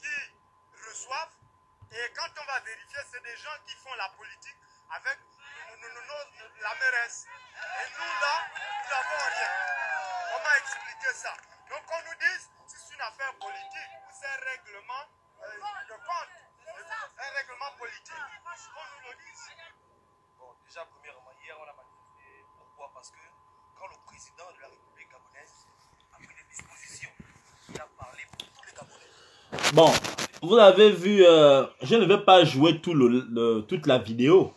A: qui reçoivent. Et quand on va vérifier, c'est des gens qui font la politique avec la mairesse. Et nous, là, nous n'avons rien. Comment expliquer ça Donc, on nous dit, c'est une affaire politique ou c'est un règlement euh, de compte, un règlement politique. Qu'on nous le dise. Bon, déjà, premièrement, hier, on a manifesté. Pourquoi Parce que quand le président de la République gabonaise a pris des dispositions, il a parlé pour tous les Gabonais. Bon, vous avez vu, euh, je ne vais pas jouer tout le, toute la vidéo.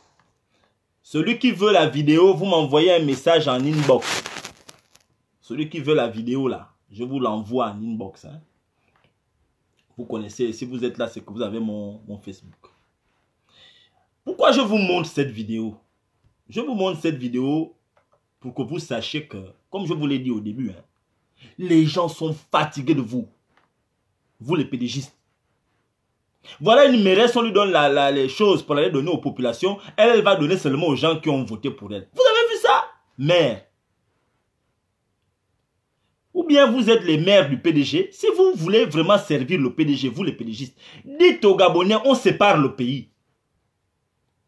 A: Celui qui veut la vidéo, vous m'envoyez un message en inbox. Celui qui veut la vidéo, là, je vous l'envoie en inbox. Hein. Vous connaissez, si vous êtes là, c'est que vous avez mon, mon Facebook. Pourquoi je vous montre cette vidéo Je vous montre cette vidéo pour que vous sachiez que, comme je vous l'ai dit au début, hein, les gens sont fatigués de vous vous les pédégistes. Voilà une mairesse, on lui donne les choses pour aller donner aux populations. Elle, elle va donner seulement aux gens qui ont voté pour elle. Vous avez vu ça Maire. Ou bien vous êtes les maires du PDG. Si vous voulez vraiment servir le PDG, vous les PDGistes, dites aux Gabonais, on sépare le pays.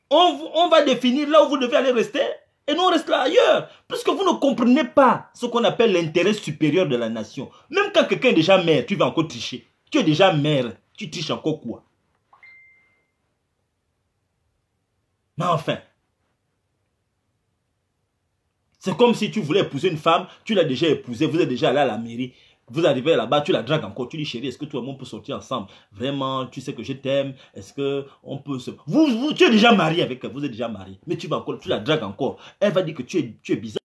A: On, va définir là où vous devez aller rester et nous, on reste là ailleurs. Puisque vous ne comprenez pas ce qu'on appelle l'intérêt supérieur de la nation. Même quand quelqu'un est déjà maire, tu vas encore tricher. Tu es déjà mère. Tu triches encore quoi Mais enfin, c'est comme si tu voulais épouser une femme, tu l'as déjà épousée, vous êtes déjà allé à la mairie. Vous arrivez là-bas, tu la dragues encore, tu dis chérie, est-ce que tout le monde peut sortir ensemble Vraiment, tu sais que je t'aime, est-ce que on peut se... Vous, tu es déjà marié avec elle, vous êtes déjà marié, mais tu vas encore, tu la dragues encore. Elle va dire que tu es, tu es bizarre.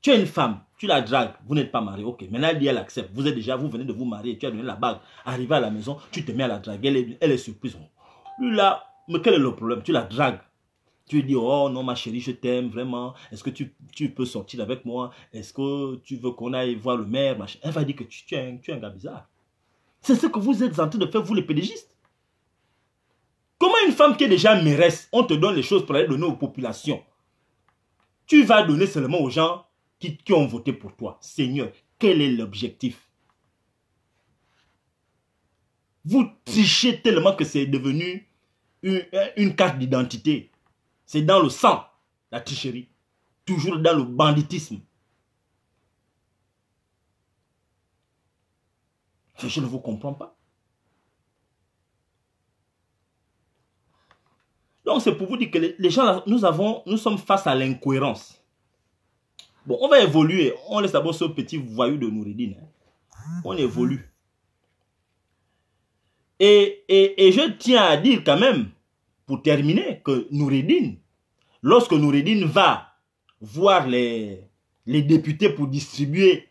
A: Tu es une femme, tu la dragues, vous n'êtes pas marié, ok. Maintenant, elle dit, elle accepte. Vous êtes déjà, vous venez de vous marier, tu as donné la bague. Arrivé à la maison, tu te mets à la draguer, elle est, surprise. Lui là, mais quel est le problème Tu la dragues. Tu lui dis, oh non, ma chérie, je t'aime vraiment. Est-ce que tu, tu, peux sortir avec moi Est-ce que tu veux qu'on aille voir le maire Elle va dire que tu, es, un, tu es un gars bizarre. C'est ce que vous êtes en train de faire, vous les pédégistes. Comment une femme qui est déjà mairesse, on te donne les choses pour aller donner aux populations Tu vas donner seulement aux gens qui, ont voté pour toi. Seigneur, quel est l'objectif Vous trichez tellement que c'est devenu une, carte d'identité. C'est dans le sang, la tricherie. Toujours dans le banditisme. Je ne vous comprends pas. Donc c'est pour vous dire que les gens, nous, avons, nous sommes face à l'incohérence. Bon, on va évoluer. On laisse d'abord ce petit voyou de Nouridine. Hein. On mhm. évolue. Et, je tiens à dire quand même, pour terminer, que Nouridine, lorsque Nouridine va voir les, les députés pour distribuer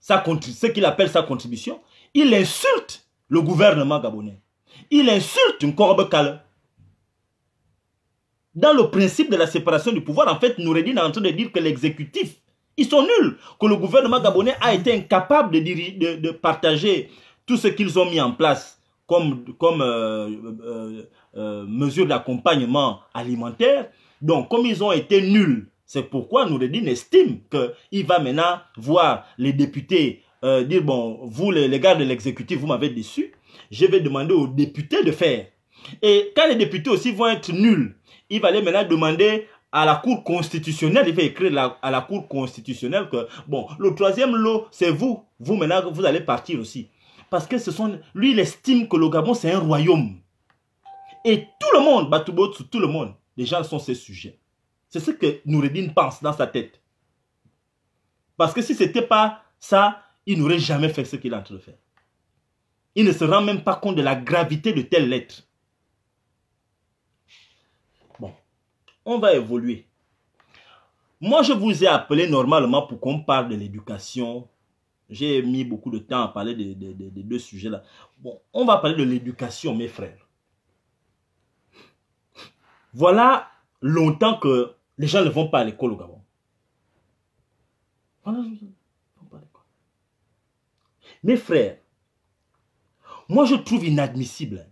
A: sa, ce qu'il appelle sa contribution, il insulte le gouvernement gabonais. Il insulte Nkorbe Kale dans le principe de la séparation du pouvoir, en fait, Noureddin est en train de dire que l'exécutif, ils sont nuls, que le gouvernement gabonais a été incapable de, partager tout ce qu'ils ont mis en place comme, comme euh, euh, euh, mesure d'accompagnement alimentaire. Donc, comme ils ont été nuls, c'est pourquoi Noureddin estime qu'il va maintenant voir les députés dire, bon, vous les, les gars de l'exécutif, vous m'avez déçu, je vais demander aux députés de faire. Et quand les députés aussi vont être nuls, il va aller maintenant demander à la Cour constitutionnelle, il va écrire à la Cour constitutionnelle que, bon, le troisième lot, c'est vous. Vous, maintenant, vous allez partir aussi. Parce que ce sont, lui, il estime que le Gabon, c'est un royaume. Et tout le monde, Batubotsu, tout le monde, les gens sont ses sujets. C'est ce que Noureddin pense dans sa tête. Parce que si ce n'était pas ça, il n'aurait jamais fait ce qu'il est en train de faire. Il ne se rend même pas compte de la gravité de telle lettre. on va évoluer. Moi, je vous ai appelé normalement pour qu'on parle de l'éducation. J'ai mis beaucoup de temps à parler des de, deux sujets-là. Bon, on va parler de l'éducation, mes frères. Voilà longtemps que les gens ne vont pas à l'école au Gabon. Mes frères, moi je trouve inadmissible,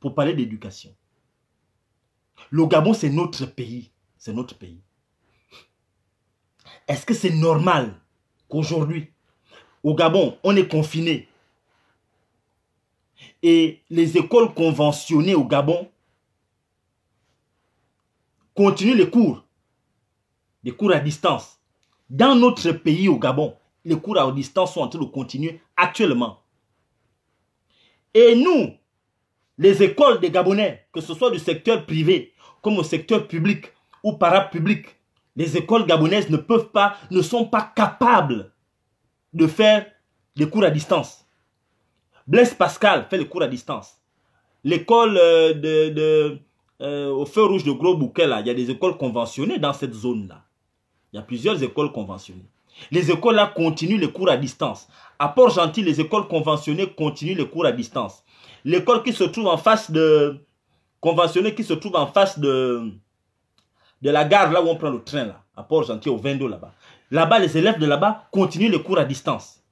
A: pour parler d'éducation, le Gabon, c'est notre pays. C'est notre pays. Est-ce que c'est normal qu'aujourd'hui, au Gabon, on est confiné et les écoles conventionnées au Gabon continuent les cours, les cours à distance. Dans notre pays au Gabon, les cours à distance sont en train de continuer actuellement. Et nous, les écoles des Gabonais, que ce soit du secteur privé comme au secteur public ou parapublic, les écoles gabonaises ne peuvent pas, ne sont pas capables de faire des cours à distance. Blaise Pascal fait les cours à distance. L'école euh, de, euh, au feu rouge de Gros Bouquet, là, il y a des écoles conventionnées dans cette zone-là. Il y a plusieurs écoles conventionnées. Les écoles là continuent les cours à distance. À Port-Gentil, les écoles conventionnées continuent les cours à distance. L'école qui se trouve en face de, conventionnés qui se trouve en face de, de la gare, là où on prend le train, là, à Port-Gentil, au 22, là-bas. Là-bas, les élèves de là-bas continuent les cours à distance.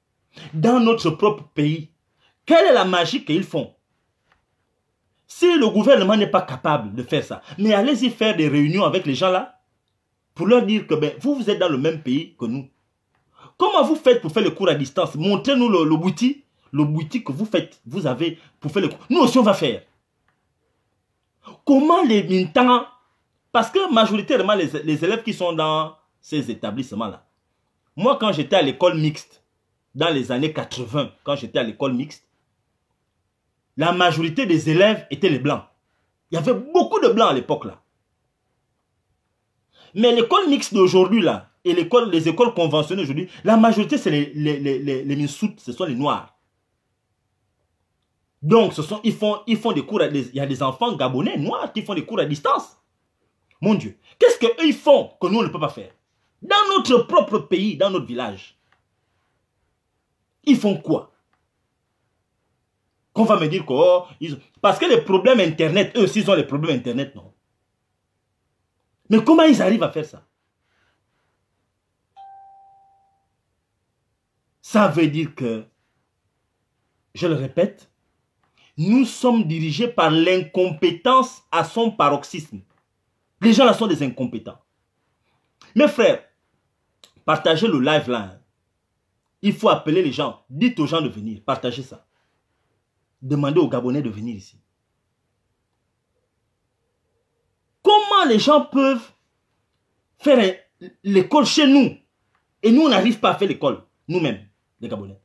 A: Dans notre propre pays, quelle est la magie qu'ils font Si le gouvernement n'est pas capable de faire ça, mais allez-y faire des réunions avec les gens là, pour leur dire que ben, vous, vous êtes dans le même pays que nous. Comment vous faites pour faire les cours à distance Montrez-nous le, boutique, le boutique que vous faites, vous avez pour faire le cours. Nous aussi, on va faire. Comment les militants, parce que majoritairement les, les élèves qui sont dans ces établissements-là, moi quand j'étais à l'école mixte, dans les années 80, quand j'étais à l'école mixte, la majorité des élèves étaient les blancs. Il y avait beaucoup de blancs à l'époque là. Mais l'école mixte d'aujourd'hui là, et les écoles conventionnelles aujourd'hui, la majorité c'est les, les, les, ce sont les noirs. Donc, ce sont, ils, font, ils font des cours il y a des enfants gabonais noirs qui font des cours à distance. Mon Dieu, qu'est-ce qu'ils ils font que nous on ne peut pas faire Dans notre propre pays, dans notre village, ils font quoi Qu'on va me dire que... Oh, parce que les problèmes Internet, eux aussi, ils ont les problèmes Internet, non Mais comment ils arrivent à faire ça Ça veut dire que, je le répète, nous sommes dirigés par l'incompétence à son paroxysme. Les gens là sont des incompétents. Mes frères, partagez le live là. Hein. Il faut appeler les gens. Dites aux gens de venir. Partagez ça. Demandez aux Gabonais de venir ici. Comment les gens peuvent faire l'école chez nous et nous, on n'arrive pas à faire l'école, nous-mêmes, les Gabonais.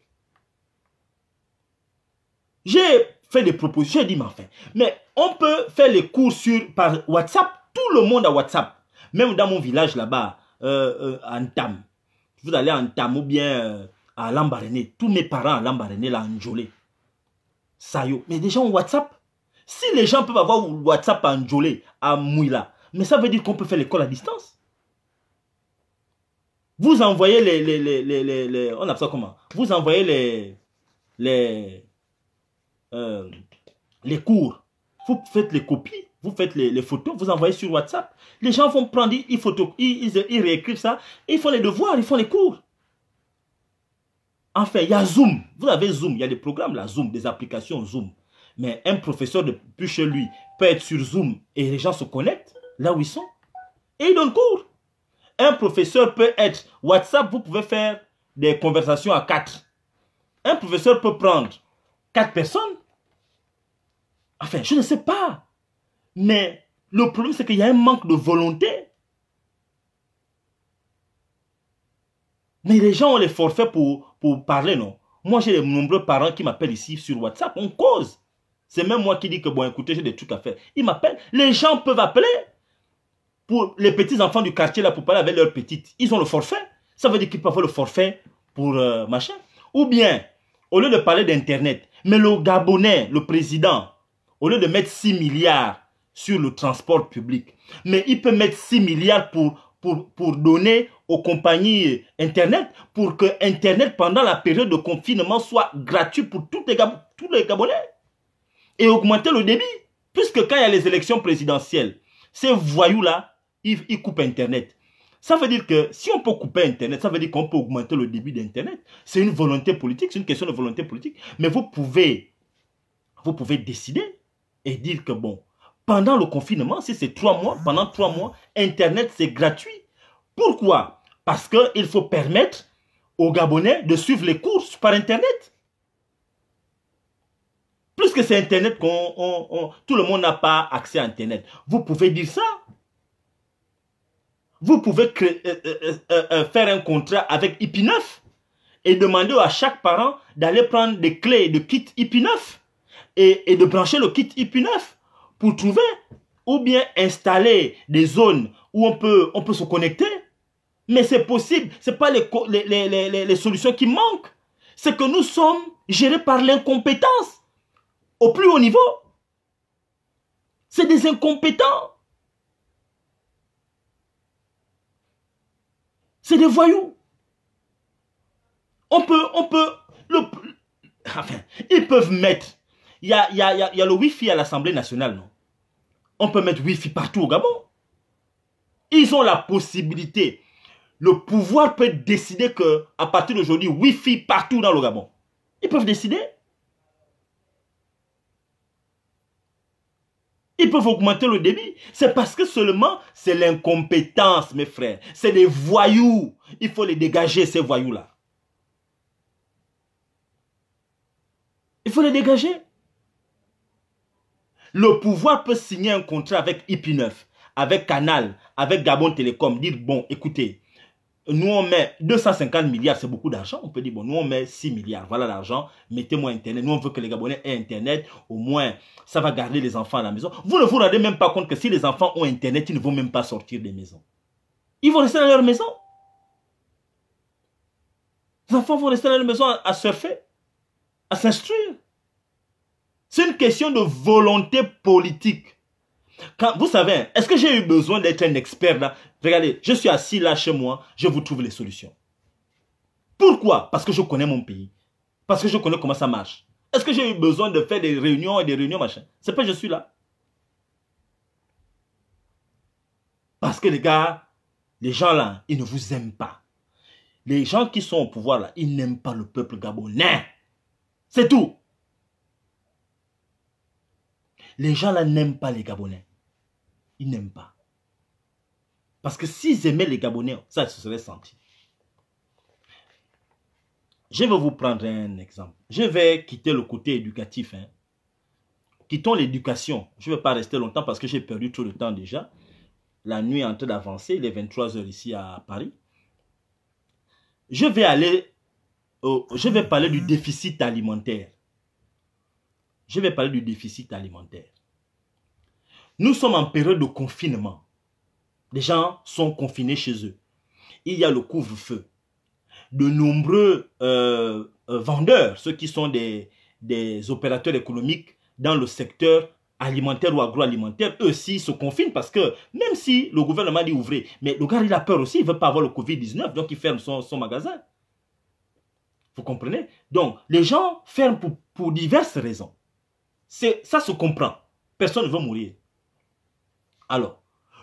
A: J'ai fait des propositions. J'ai dit, mais enfin, mais on peut faire les cours sur, par WhatsApp. Tout le monde a WhatsApp. Même dans mon village là-bas, en euh, euh, Tam. Vous allez en Tam ou bien euh, à Lambaréné. Tous mes parents à Lambaréné, là, en Jolé. est Mais déjà, on WhatsApp. Si les gens peuvent avoir WhatsApp à à Mouila, mais ça veut dire qu'on peut faire l'école à distance. Vous envoyez les, les, les, les, On a ça comment Vous envoyez les... les euh, les cours, vous faites les copies, vous faites les, photos, vous envoyez sur WhatsApp. Les gens vont prendre, ils, photos ils, réécrivent ça, ils font les devoirs, ils font les cours. Enfin, il y a Zoom. Vous avez Zoom, il y a des programmes là, Zoom, des applications Zoom. Mais un professeur plus chez lui peut être sur Zoom et les gens se connectent là où ils sont et ils donnent cours. Un professeur peut être WhatsApp, vous pouvez faire des conversations à quatre. Un professeur peut prendre quatre personnes je ne sais pas. Mais le problème, c'est qu'il y a un manque de volonté. Mais les gens ont les forfaits pour, pour parler, non Moi, j'ai de nombreux parents qui m'appellent ici sur WhatsApp, on cause. C'est même moi qui dis que, bon, écoutez, j'ai des trucs à faire. Ils m'appellent. Les gens peuvent appeler pour les petits-enfants du quartier, là, pour parler avec leurs petites. Ils ont le forfait. Ça veut dire qu'ils peuvent avoir le forfait pour euh, machin. Ou bien, au lieu de parler d'Internet, mais le Gabonais, le président, au lieu de mettre 6 milliards sur le transport public, mais il peut mettre 6 milliards pour, pour, donner aux compagnies Internet, pour que Internet, pendant la période de confinement, soit gratuit pour tous les, tous les Gabonais. Et augmenter le débit. Puisque quand il y a les élections présidentielles, ces voyous-là, ils, ils coupent Internet. Ça veut dire que si on peut couper Internet, ça veut dire qu'on peut augmenter le débit d'Internet. C'est une volonté politique, c'est une question de volonté politique. Mais vous pouvez, vous pouvez décider et dire que bon, pendant le confinement, si c'est trois mois, pendant trois mois, Internet c'est gratuit. Pourquoi Parce qu'il faut permettre aux Gabonais de suivre les courses par Internet. Plus que c'est Internet qu'on... tout le monde n'a pas accès à Internet. Vous pouvez dire ça. Vous pouvez créer, euh, euh, euh, faire un contrat avec IP9 et demander à chaque parent d'aller prendre des clés de kit IP9 et, de brancher le kit IP9 pour trouver ou bien installer des zones où on peut, on peut se connecter. Mais c'est possible, ce n'est pas les, les, solutions qui manquent. C'est que nous sommes gérés par l'incompétence au plus haut niveau. C'est des incompétents. C'est des voyous. On peut, on peut, le, enfin, ils peuvent mettre il y a, le Wi-Fi à l'Assemblée nationale, non On peut mettre Wi-Fi partout au Gabon. Ils ont la possibilité. Le pouvoir peut décider que à partir d'aujourd'hui, Wi-Fi partout dans le Gabon. Ils peuvent décider. Ils peuvent augmenter le débit. C'est parce que seulement c'est l'incompétence, mes frères. C'est des voyous. Il faut les dégager, ces voyous-là. Il faut les dégager. Le pouvoir peut signer un contrat avec IP9, avec Canal, avec Gabon Télécom, dire bon, écoutez, nous on met 250 milliards, c'est beaucoup d'argent. On peut dire, bon, nous on met 6 milliards, voilà l'argent, mettez-moi Internet. Nous on veut que les Gabonais aient Internet, au moins ça va garder les enfants à la maison. Vous ne vous rendez même pas compte que si les enfants ont Internet, ils ne vont même pas sortir des maisons. Ils vont rester dans leur maison. Les enfants vont rester dans leur maison à, à surfer, à s'instruire. C'est une question de volonté politique. vous savez, hein, est-ce que j'ai eu besoin d'être un expert là Regardez, je suis assis là chez moi, je vous trouve les solutions. Pourquoi Parce que je connais mon pays. Parce que je connais comment ça marche. Est-ce que j'ai eu besoin de faire des réunions et des réunions, machin C'est pas que je suis là. Parce que les gars, les gens là, ils ne vous aiment pas. Les gens qui sont au pouvoir là, ils n'aiment pas le peuple gabonais. C'est tout. Les gens là n'aiment pas les Gabonais. Ils n'aiment pas. Parce que s'ils aimaient les Gabonais, ça se serait senti. Je vais vous prendre un exemple. Je vais quitter le côté éducatif. Hein. Quittons l'éducation. Je ne vais pas rester longtemps parce que j'ai perdu tout le temps déjà. La nuit est en train d'avancer. Il est 23h ici à Paris. Je vais aller... je vais parler du déficit alimentaire. Je vais parler du déficit alimentaire. Nous sommes en période de confinement. Les gens sont confinés chez eux. Il y a le couvre-feu. De nombreux euh, euh, vendeurs, ceux qui sont des, des opérateurs économiques dans le secteur alimentaire ou agroalimentaire, eux aussi se confinent parce que même si le gouvernement dit ouvrir, mais le gars il a peur aussi, il ne veut pas avoir le Covid-19, donc il ferme son, magasin. Vous comprenez Donc les gens ferment pour diverses raisons ça se comprend. Personne ne veut mourir. Alors,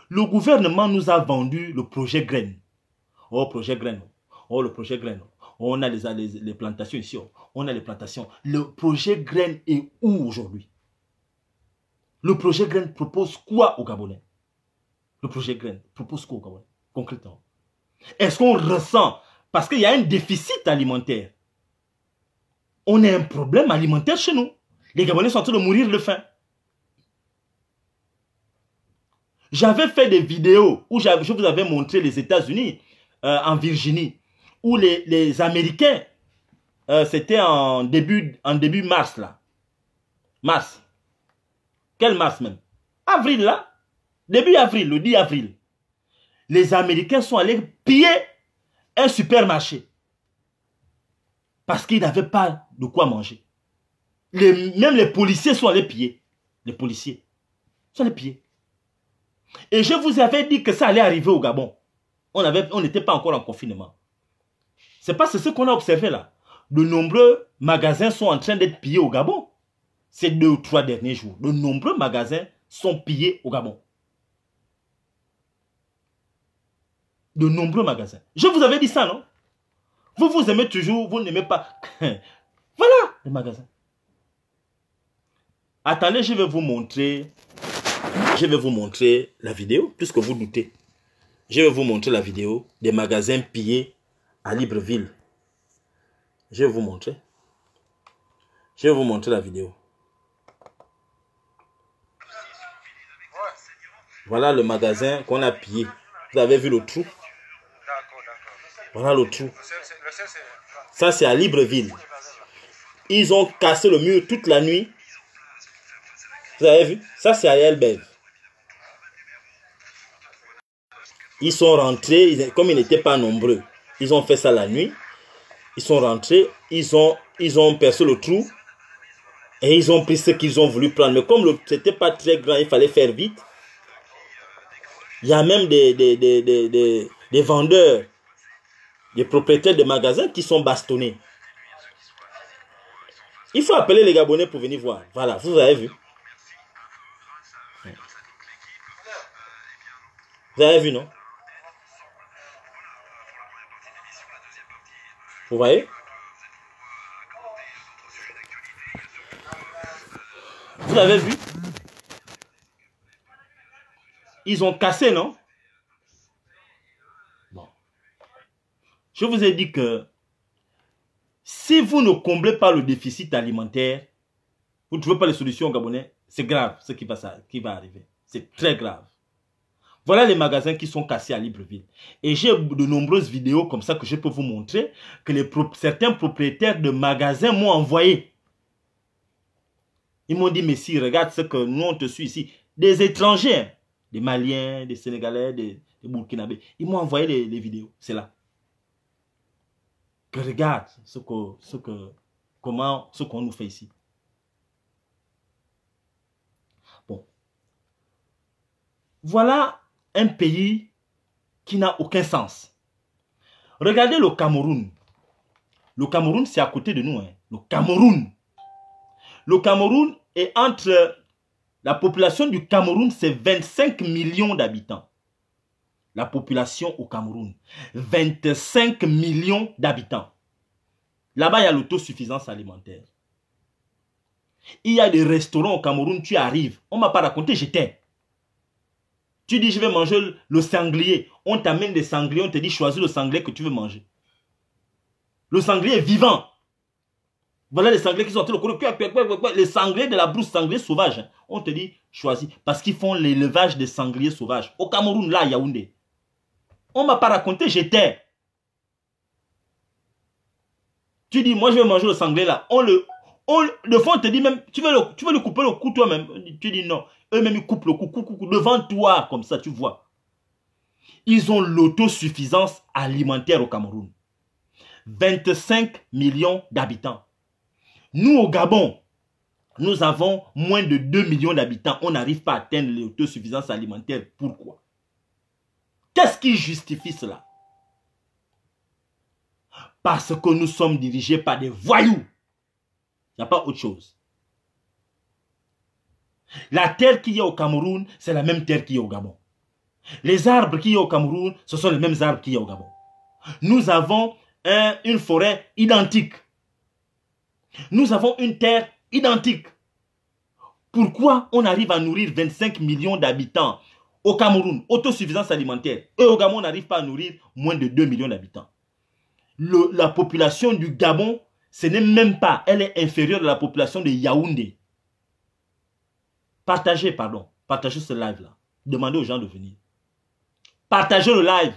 A: le gouvernement nous a vendu le projet graine. Oh, projet graine. Oh, le projet graine. on a les, les, plantations ici. On a les plantations. Le projet graine est où aujourd'hui Le projet graine propose quoi au Gabonais Le projet graine propose quoi au Gabonais Concrètement. Est-ce qu'on ressent Parce qu'il y a un déficit alimentaire. On a un problème alimentaire chez nous. Les Gabonais sont en train de mourir de faim. J'avais fait des vidéos où je vous avais montré les États-Unis euh, en Virginie, où les, Américains, euh, c'était en début, en début mars là. Mars. Quel mars même Avril là. Début avril, le 10 avril. Les Américains sont allés piller un supermarché. Parce qu'ils n'avaient pas de quoi manger même les policiers sont allés piller. Les policiers sont allés piller. Et je vous avais dit que ça allait arriver au Gabon. On n'était pas encore en confinement. C'est parce pas ce qu'on a observé là. De nombreux magasins sont en train d'être pillés au Gabon. Ces deux ou trois derniers jours, de nombreux magasins sont pillés au Gabon. De nombreux magasins. Je vous avais dit ça, non Vous vous aimez toujours, vous n'aimez pas. voilà les magasins. Attendez, je vais vous montrer. Je vais vous montrer la vidéo, puisque vous doutez. Je vais vous montrer la vidéo des magasins pillés à Libreville. Je vais vous montrer. Je vais vous montrer la vidéo. Voilà le magasin qu'on a pillé. Vous avez vu le trou Voilà le trou. Ça, c'est à Libreville. Ils ont cassé le mur toute la nuit vous avez vu Ça, c'est à Bev. Ils sont rentrés, comme ils n'étaient pas nombreux, ils ont fait ça la nuit. Ils sont rentrés, ils ont, ils ont percé le trou et ils ont pris ce qu'ils ont voulu prendre. Mais comme ce pas très grand, il fallait faire vite. Il y a même des, des, des, des, des vendeurs, des propriétaires de magasins qui sont bastonnés. Il faut appeler les Gabonais pour venir voir. Voilà, vous avez vu. Vous avez vu, non Vous voyez Vous avez vu Ils ont cassé, non Bon. Je vous ai dit que si vous ne comblez pas le déficit alimentaire, vous ne trouvez pas les solutions au Gabonais, c'est grave ce qui va, qui va arriver. C'est très grave. Voilà les magasins qui sont cassés à Libreville. Et j'ai de nombreuses vidéos comme ça que je peux vous montrer que les certains propriétaires de magasins m'ont envoyé. Ils m'ont dit, mais si, regarde ce que nous, on te suit ici. Des étrangers, des Maliens, des Sénégalais, des, Burkinabés. Ils m'ont envoyé les, les vidéos, c'est là. Que regarde ce que, ce que, comment, ce qu'on nous fait ici. Bon. Voilà un pays qui n'a aucun sens. Regardez le Cameroun. Le Cameroun, c'est à côté de nous. Hein. Le Cameroun. Le Cameroun est entre... La population du Cameroun, c'est 25 millions d'habitants. La population au Cameroun, 25 millions d'habitants. Là-bas, il y a l'autosuffisance alimentaire. Il y a des restaurants au Cameroun, tu arrives. On ne m'a pas raconté, j'étais. Tu dis, je vais manger le sanglier. On t'amène des sangliers, on te dit, choisis le sanglier que tu veux manger. Le sanglier est vivant. Voilà les sangliers qui sont le de Les sangliers de la brousse, sanglier sauvage. Hein. On te dit, choisis. Parce qu'ils font l'élevage des sangliers sauvages. Au Cameroun, là, Yaoundé. On m'a pas raconté, j'étais. Tu dis, moi, je vais manger le sanglier là. On le, le fond te dit même, tu veux, le, tu lui couper le cou toi-même. Tu dis non. Eux-mêmes, ils coupent le cou, cou, cou, devant toi, comme ça, tu vois. Ils ont l'autosuffisance alimentaire au Cameroun. 25 millions d'habitants. Nous, au Gabon, nous avons moins de 2 millions d'habitants. On n'arrive pas à atteindre l'autosuffisance alimentaire. Pourquoi Qu'est-ce qui justifie cela Parce que nous sommes dirigés par des voyous pas autre chose. La terre qui est au Cameroun, c'est la même terre qui est au Gabon. Les arbres qui est au Cameroun, ce sont les mêmes arbres qui est au Gabon. Nous avons une forêt identique. Nous avons une terre identique. Pourquoi on arrive à nourrir 25 millions d'habitants au Cameroun, autosuffisance alimentaire, et au Gabon, on n'arrive pas à nourrir moins de 2 millions d'habitants. La population du Gabon ce n'est même pas, elle est inférieure à la population de Yaoundé. Partagez, pardon, partagez ce live-là. Demandez aux gens de venir. Partagez le live.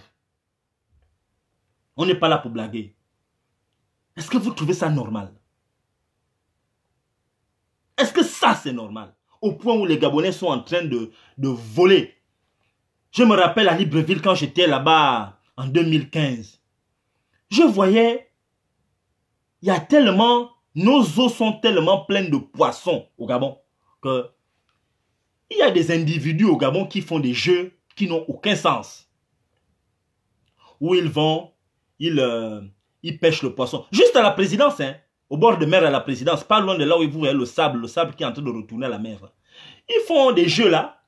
A: On n'est pas là pour blaguer. Est-ce que vous trouvez ça normal Est-ce que ça, c'est normal Au point où les Gabonais sont en train de, de voler. Je me rappelle à Libreville quand j'étais là-bas en 2015. Je voyais il y a tellement, nos eaux sont tellement pleines de poissons au Gabon que il y a des individus au Gabon qui font des jeux qui n'ont aucun sens. Où ils vont, ils, euh, ils pêchent le poisson. Juste à la présidence, hein, au bord de mer à la présidence, pas loin de là où vous voyez le sable, le sable qui est en train de retourner à la mer. Ils font des jeux là,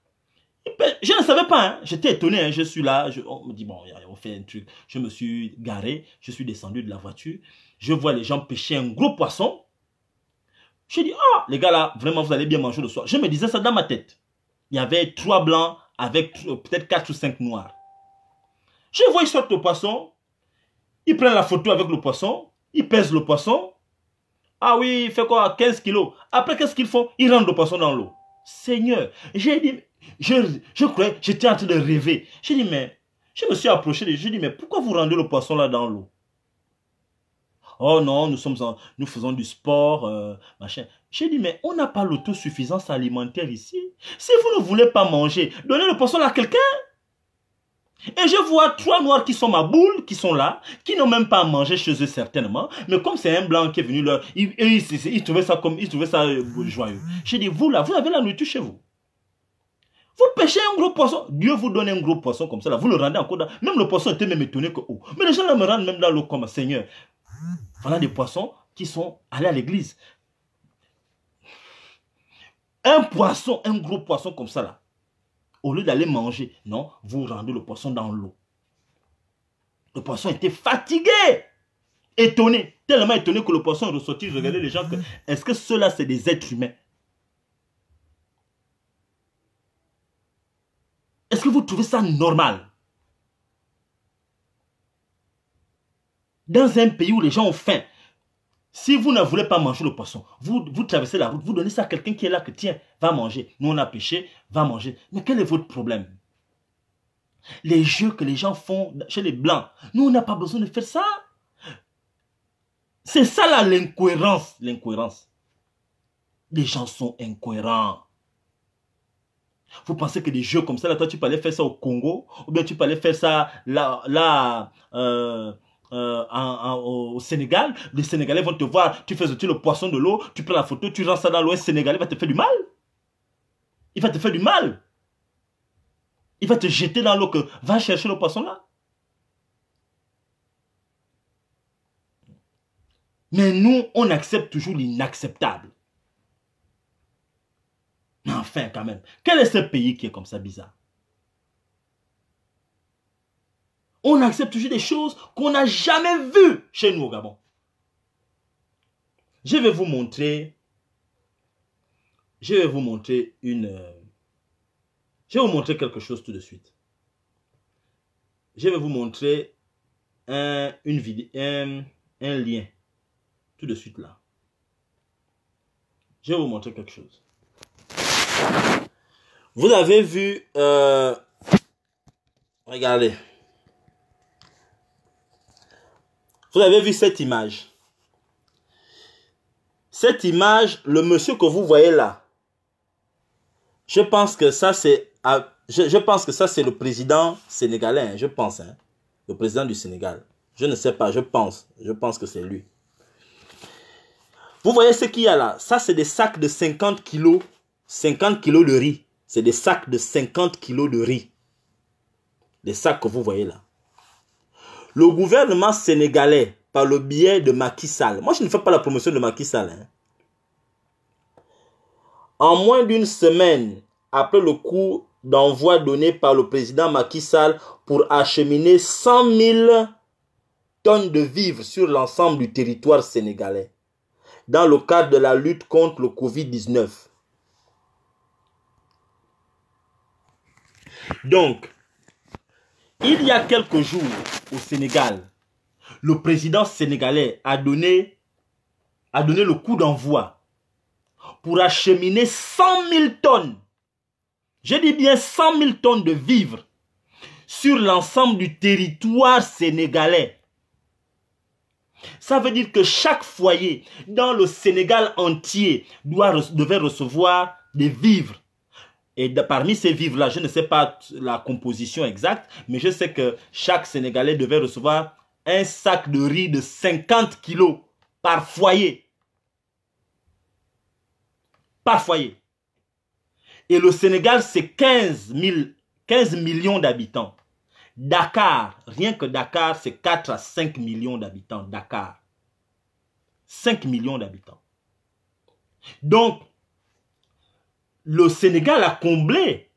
A: ben, je ne savais pas, hein. j'étais étonné, hein. je suis là, on me dit, bon, on fait un truc. Je me suis garé, je suis descendu de la voiture, je vois les gens pêcher un gros poisson. Je dis, ah, les gars là, vraiment, vous allez bien manger le soir. Je me disais ça dans ma tête. Il y avait trois blancs avec euh, peut-être quatre ou cinq noirs. Je vois, ils sortent le poisson, ils prennent la photo avec le poisson, ils pèsent le poisson. Ah oui, il fait quoi 15 kilos. Après, qu'est-ce qu'ils font Ils rendent le poisson dans l'eau. Seigneur, j'ai dit, je, je croyais, j'étais en train de rêver. Je dis, mais, je me suis approché je dis, mais pourquoi vous rendez le poisson là dans l'eau Oh non, nous, sommes en, nous faisons du sport, euh, machin. J'ai dit, mais on n'a pas l'autosuffisance alimentaire ici. Si vous ne voulez pas manger, donnez le poisson à quelqu'un. Et je vois trois noirs qui sont ma boule, qui sont là, qui n'ont même pas mangé chez eux certainement. Mais comme c'est un blanc qui est venu leur... Ils, trouvaient ça comme... Ils trouvaient ça euh, joyeux. J'ai dit, vous là, vous avez la nourriture chez vous. Vous pêchez un gros poisson, Dieu vous donne un gros poisson comme ça, vous le rendez encore. Dans... Même le poisson était même étonné que oh. Mais les gens là, me rendent même dans l'eau comme un Seigneur. Voilà des poissons qui sont allés à l'église. Un poisson, un gros poisson comme ça là. Au lieu d'aller manger, non, vous rendez le poisson dans l'eau. Le poisson était fatigué, étonné, tellement étonné que le poisson ressortit, regardez les gens est-ce que ceux-là, c'est des êtres humains Est-ce que vous trouvez ça normal Dans un pays où les gens ont faim, si vous ne voulez pas manger le poisson, vous, vous traversez la route, vous donnez ça à quelqu'un qui est là, que tiens, va manger. Nous, on a pêché, va manger. Mais quel est votre problème Les jeux que les gens font chez les Blancs, nous, on n'a pas besoin de faire ça. C'est ça là l'incohérence, l'incohérence. Les gens sont incohérents. Vous pensez que des jeux comme ça, là, toi, tu peux aller faire ça au Congo, ou bien tu peux aller faire ça là, euh, euh, au Sénégal. Les Sénégalais vont te voir, tu fais le poisson de l'eau, tu prends la photo, tu rends ça dans l'eau, l'ouest sénégalais, va te faire du mal. Il va te faire du mal. Il va te jeter dans l'eau que va chercher le poisson là. Mais nous, on accepte toujours l'inacceptable enfin, quand même, quel est ce pays qui est comme ça bizarre On accepte toujours des choses qu'on n'a jamais vues chez nous au Gabon. Je vais vous montrer. Je vais vous montrer une. Euh, je vais vous montrer quelque chose tout de suite. Je vais vous montrer un, une vidéo, un lien tout de suite là. Je vais vous montrer quelque chose. Vous avez vu, euh, regardez. Vous avez vu cette image. Cette image, le monsieur que vous voyez là, je pense que ça c'est, ah, je, pense que ça c'est le président sénégalais, hein, je pense, hein, le président du Sénégal. Je ne sais pas, je pense, je pense que c'est lui. Vous voyez ce qu'il y a là Ça c'est des sacs de 50 kilos, 50 kilos de riz c'est des sacs de 50 kilos de riz. des sacs que vous voyez là. Le gouvernement sénégalais, par le biais de Macky Sall, moi je ne fais pas la promotion de Macky Sall. Hein. En moins d'une semaine après le coup d'envoi donné par le président Macky Sall pour acheminer 100 000 tonnes de vivres sur l'ensemble du territoire sénégalais dans le cadre de la lutte contre le Covid-19. Donc, il y a quelques jours au Sénégal, le président sénégalais a donné, a donné le coup d'envoi pour acheminer 100 000 tonnes, je dis bien 100 000 tonnes de vivres sur l'ensemble du territoire sénégalais. Ça veut dire que chaque foyer dans le Sénégal entier doit, devait recevoir des vivres. Et parmi ces vivres-là, je ne sais pas la composition exacte, mais je sais que chaque Sénégalais devait recevoir un sac de riz de 50 kilos par foyer. Par foyer. Et le Sénégal, c'est 15 millions d'habitants. Dakar, rien que Dakar, c'est 4 à 5 millions d'habitants. Dakar. 5 millions d'habitants. Donc, le Sénégal a comblé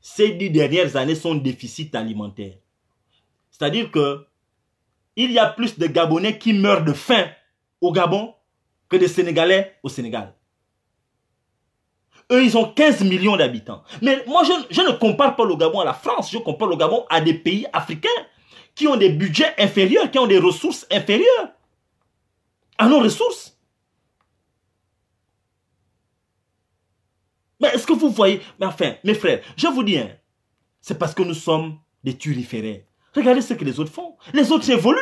A: ces dix dernières années son déficit alimentaire. C'est-à-dire que il y a plus de Gabonais qui meurent de faim au Gabon que de Sénégalais au Sénégal. Eux, ils ont 15 millions d'habitants. Mais moi, je, je, ne compare pas le Gabon à la France, je compare le Gabon à des pays africains qui ont des budgets inférieurs, qui ont des ressources inférieures à nos ressources. Mais est-ce que vous voyez Mais enfin, mes frères, je vous dis, hein, c'est parce que nous sommes des turiférés. Regardez ce que les autres font. Les autres évoluent.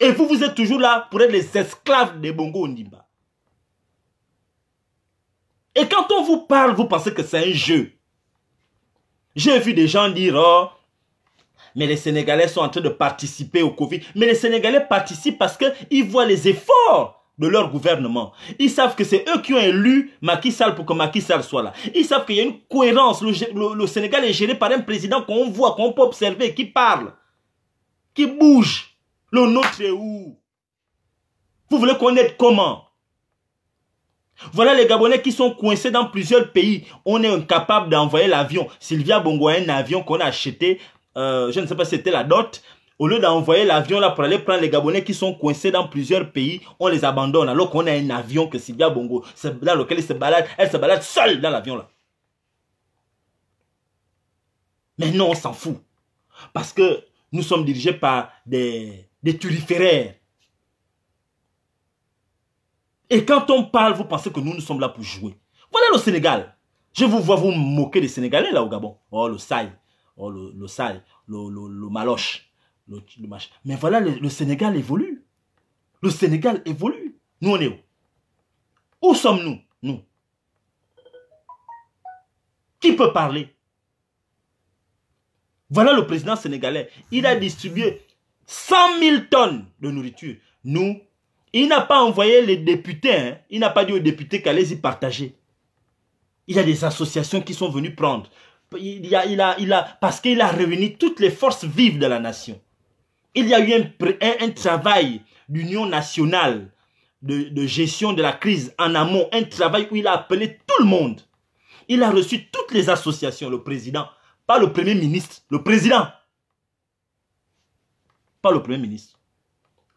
A: Et vous, vous êtes toujours là pour être les esclaves des Bongo Ondimba. Et quand on vous parle, vous pensez que c'est un jeu. J'ai vu des gens dire, oh, mais les Sénégalais sont en train de participer au Covid. Mais les Sénégalais participent parce qu'ils voient les efforts de leur gouvernement. Ils savent que c'est eux qui ont élu Macky Sall pour que Macky Sall soit là. Ils savent qu'il y a une cohérence. Le, Sénégal est géré par un président qu'on voit, qu'on peut observer, qui parle, qui bouge. Le nôtre est où Vous voulez connaître comment voilà les Gabonais qui sont coincés dans plusieurs pays. On est incapable d'envoyer l'avion. Sylvia Bongo a un avion qu'on a acheté. Euh, je ne sais pas si c'était la dot, au lieu d'envoyer l'avion là pour aller prendre les Gabonais qui sont coincés dans plusieurs pays, on les abandonne alors qu'on a un avion que Sylvia Bongo, dans lequel elle se balade, elle se balade seule dans l'avion là. Mais non, on s'en fout. Parce que nous sommes dirigés par des, des turiféraires. Et quand on parle, vous pensez que nous, nous sommes là pour jouer. Voilà le Sénégal. Je vous vois vous moquer des Sénégalais là au Gabon. Oh, le sale, Oh, le, sale, le maloche. Mais voilà, le, Sénégal évolue. Le Sénégal évolue. Nous, on est où Où sommes-nous, nous Qui peut parler Voilà le président sénégalais. Il a distribué 100 000 tonnes de nourriture. Nous, il n'a pas envoyé les députés. Hein. Il n'a pas dit aux députés qu'allez-y partager. Il y a des associations qui sont venues prendre. il a, il a, parce qu'il a réuni toutes les forces vives de la nation. Il y a eu un, travail d'union nationale, de, gestion de la crise en amont, un travail où il a appelé tout le monde. Il a reçu toutes les associations, le président, pas le premier ministre, le président. Pas le premier ministre.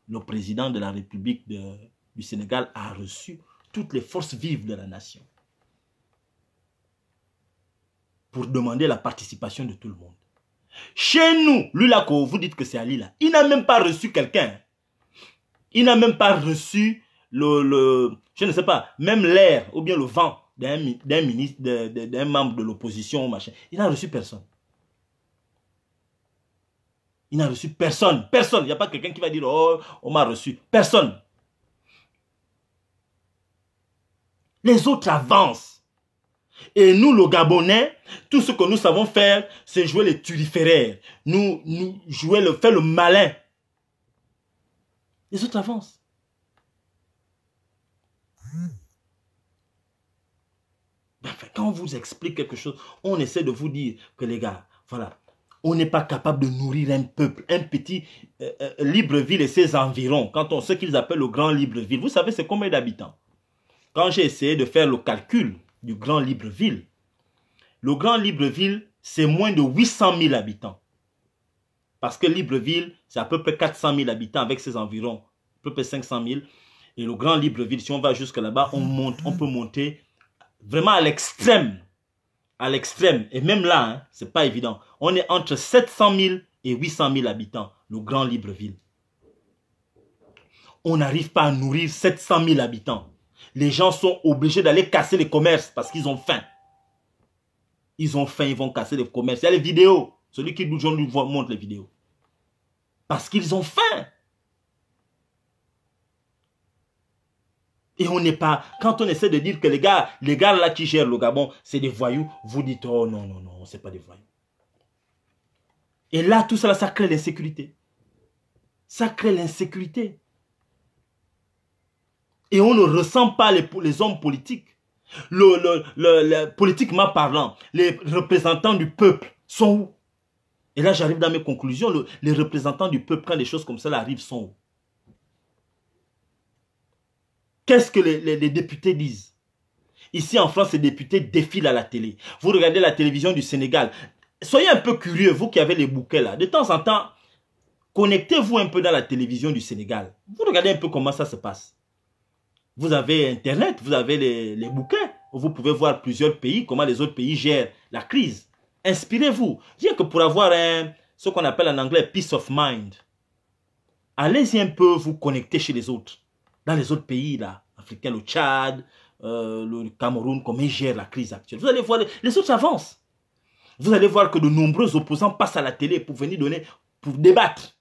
A: Le président de la République du Sénégal a reçu toutes les forces vives de la nation pour demander la participation de tout le monde. Chez nous, lui là vous dites que c'est Ali là, il n'a même pas reçu quelqu'un. Il n'a même pas reçu le, je ne sais pas, même l'air ou bien le vent d'un ministre, d'un membre de l'opposition machin. Il n'a reçu personne. Il n'a reçu personne. Personne. Il n'y a pas quelqu'un qui va dire, oh, on m'a reçu. Personne. Les autres avancent. Et nous, le Gabonais, tout ce que nous savons faire, c'est jouer les turiféraires. Nous, nous jouer le, fait le malin. Les autres avancent. Ben, quand on vous explique quelque chose, on essaie de vous dire que les gars, voilà, on n'est pas capable de nourrir un peuple, un petit euh, euh, libre-ville et ses environs. Quand on ce qu'ils appellent le grand libre-ville, vous savez c'est combien d'habitants Quand j'ai essayé de faire le calcul, du Grand Libreville. Le Grand Libreville, c'est moins de 800 000 habitants. Parce que Libreville, c'est à peu près 400 000 habitants avec ses environs, à peu près 500 000. Et le Grand Libreville, si on va jusque là-bas, on, on peut monter vraiment à l'extrême. À l'extrême. Et même là, hein, c'est pas évident. On est entre 700 000 et 800 000 habitants, le Grand Libreville. On n'arrive pas à nourrir 700 000 habitants les gens sont obligés d'aller casser les commerces parce qu'ils ont faim. Ils ont faim, ils vont casser les commerces. Il y a les vidéos. Celui qui nous montre les vidéos. Parce qu'ils ont faim. Et on n'est pas... Quand on essaie de dire que les gars, les gars là qui gèrent le Gabon, c'est des voyous, vous dites, oh non, non, non, c'est pas des voyous. Et là, tout cela, ça crée l'insécurité. Ça crée l'insécurité. Et on ne ressent pas les, hommes politiques. Le, politiquement parlant, les représentants du peuple sont où Et là, j'arrive dans mes conclusions. les représentants du peuple, quand des choses comme ça arrivent, sont où Qu'est-ce que les députés disent Ici, en France, les députés défilent à la télé. Vous regardez la télévision du Sénégal. Soyez un peu curieux, vous qui avez les bouquets là. De temps en temps, connectez-vous un peu dans la télévision du Sénégal. Vous regardez un peu comment ça se passe. Vous avez Internet, vous avez les, les bouquins. Vous pouvez voir plusieurs pays, comment les autres pays gèrent la crise. Inspirez-vous. dire que pour avoir un, ce qu'on appelle en anglais peace of mind. Allez-y un peu vous connecter chez les autres. Dans les autres pays, là, africains, le Tchad, euh, le Cameroun, comment ils gèrent la crise actuelle. Vous allez voir, les autres avancent. Vous allez voir que de nombreux opposants passent à la télé pour venir donner, pour débattre.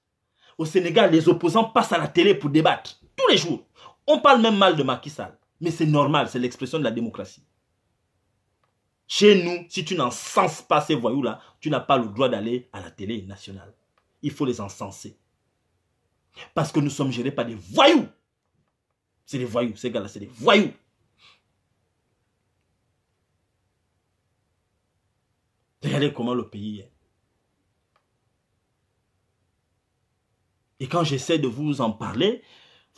A: Au Sénégal, les opposants passent à la télé pour débattre. Tous les jours. On parle même mal de Macky Sall. Mais c'est normal, c'est l'expression de la démocratie. Chez nous, si tu n'encenses pas ces voyous-là, tu n'as pas le droit d'aller à la télé nationale. Il faut les encenser. Parce que nous sommes gérés par des voyous. C'est des voyous, ces gars-là, c'est des voyous. Regardez comment le pays est. Et quand j'essaie de vous en parler,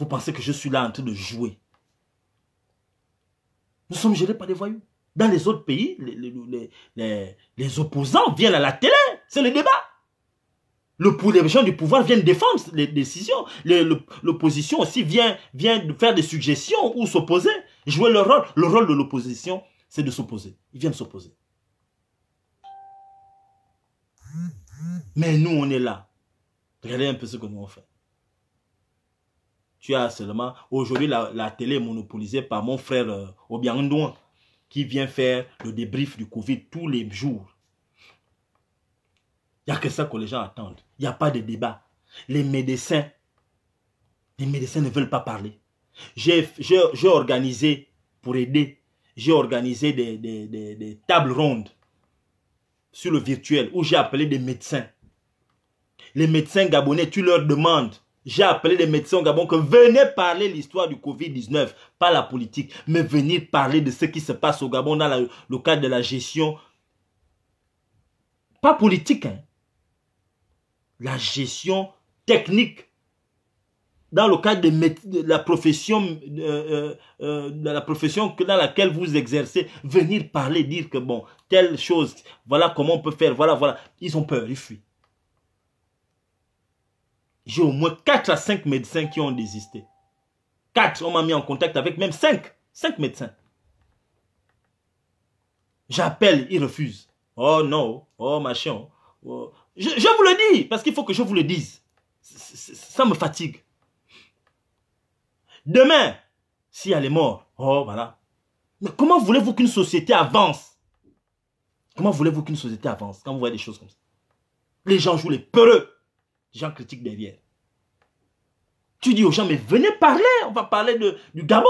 A: vous pensez que je suis là en train de jouer. Nous sommes gérés par des voyous. Dans les autres pays, les, les, opposants viennent à la télé. C'est le débat. Le, les gens du pouvoir viennent défendre les décisions. L'opposition aussi vient, vient faire des suggestions ou s'opposer, jouer leur rôle. Le rôle de l'opposition, c'est de s'opposer. Ils viennent s'opposer. Mais nous, on est là. Regardez un peu ce que nous on fait. Tu as seulement... Aujourd'hui, la, télé est monopolisée par mon frère euh, Obiang Ndouan, qui vient faire le débrief du Covid tous les jours. Il n'y a que ça que les gens attendent. Il n'y a pas de débat. Les médecins, les médecins ne veulent pas parler. J'ai organisé, pour aider, j'ai organisé des, des tables rondes sur le virtuel où j'ai appelé des médecins. Les médecins gabonais, tu leur demandes j'ai appelé les médecins au Gabon que venez parler l'histoire du Covid-19, pas la politique, mais venir parler de ce qui se passe au Gabon dans le cadre de la gestion. Pas politique, hein. La gestion technique. Dans le cadre de, la profession, euh, euh, euh, de la profession dans laquelle vous exercez, venir parler, dire que bon, telle chose, voilà comment on peut faire, voilà, voilà. Ils ont peur, ils fuient. J'ai au moins 4 à 5 médecins qui ont désisté. 4, on m'a mis en contact avec même 5. 5 médecins. J'appelle, ils refusent. Oh non, oh machin. Oh. Je, je, vous le dis, parce qu'il faut que je vous le dise. Ça me fatigue. Demain, si elle est morte, oh voilà. Mais comment voulez-vous qu'une société avance Comment voulez-vous qu'une société avance quand vous voyez des choses comme ça Les gens jouent les peureux. J'en critique derrière. Tu dis aux gens, mais venez parler, on va parler de, du Gabon.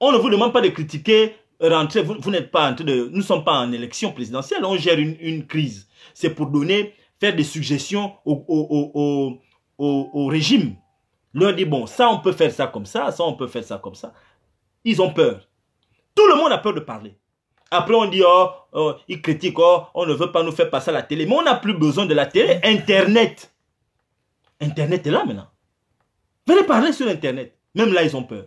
A: On ne vous demande pas de critiquer, rentrer, vous, n'êtes pas en train de... Nous ne sommes pas en élection présidentielle, on gère une, crise. C'est pour donner, faire des suggestions au, régime. Leur dit, bon, ça on peut faire ça comme ça, ça on peut faire ça comme ça. Ils ont peur. Tout le monde a peur de parler. Après, on dit, oh, oh ils critiquent, oh, on ne veut pas nous faire passer la télé. Mais on n'a plus besoin de la télé. Internet. Internet est là maintenant. Venez parler sur Internet. Même là, ils ont peur.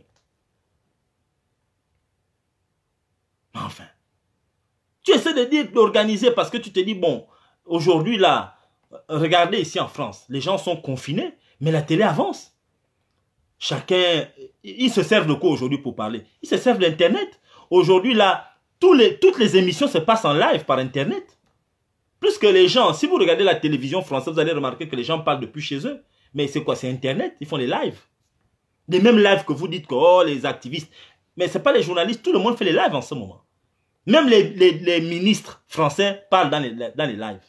A: Mais enfin, tu essaies de dire d'organiser parce que tu te dis, bon, aujourd'hui là, regardez ici en France, les gens sont confinés, mais la télé avance. Chacun, ils se servent de quoi aujourd'hui pour parler Ils se servent d'Internet. Aujourd'hui là, toutes les émissions se passent en live par Internet. Plus que les gens, si vous regardez la télévision française, vous allez remarquer que les gens parlent depuis chez eux. Mais c'est quoi C'est Internet, ils font les lives. Les mêmes lives que vous dites que oh, les activistes. Mais ce pas les journalistes, tout le monde fait les lives en ce moment. Même les, ministres français parlent dans les, dans les lives.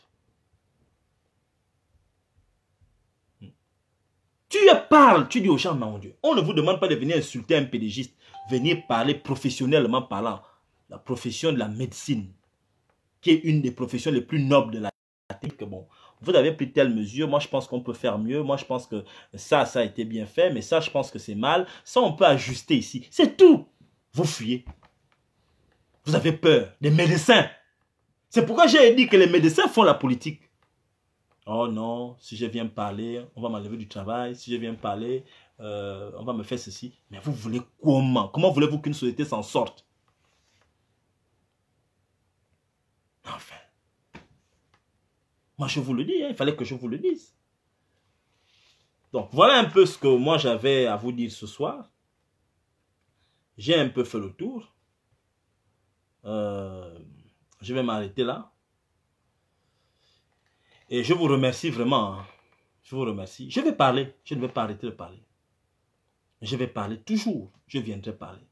A: Tu parles, tu dis aux gens, mon Dieu, on ne vous demande pas de venir insulter un pédégiste. Venez parler professionnellement parlant la profession de la médecine, qui est une des professions les plus nobles de la terre, que bon, vous avez pris telle mesure, moi je pense qu'on peut faire mieux, moi je pense que ça, ça a été bien fait, mais ça, je pense que c'est mal, ça, on peut ajuster ici. C'est tout. Vous fuyez. Vous avez peur des médecins. C'est pourquoi j'ai dit que les médecins font la politique. Oh non, si je viens parler, on va m'enlever du travail. Si je viens parler, euh, on va me faire ceci. Mais vous voulez comment Comment voulez-vous qu'une société s'en sorte Moi, je vous le dis, hein, il fallait que je vous le dise. Donc, voilà un peu ce que moi j'avais à vous dire ce soir. J'ai un peu fait le tour. Euh, je vais m'arrêter là. Et je vous remercie vraiment. Hein. Je vous remercie. Je vais parler. Je ne vais pas arrêter de parler. Je vais parler toujours. Je viendrai parler.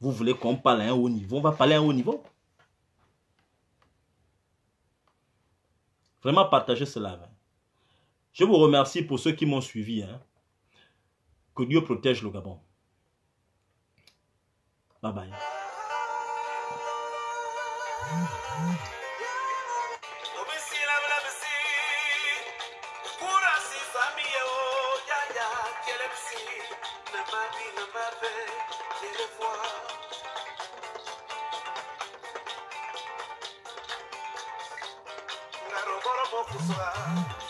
A: Vous voulez qu'on parle à un haut niveau On va parler à un haut niveau. Vraiment partager cela. Hein. Je vous remercie pour ceux qui m'ont suivi. Hein. Que Dieu protège le Gabon. Bye bye. soir.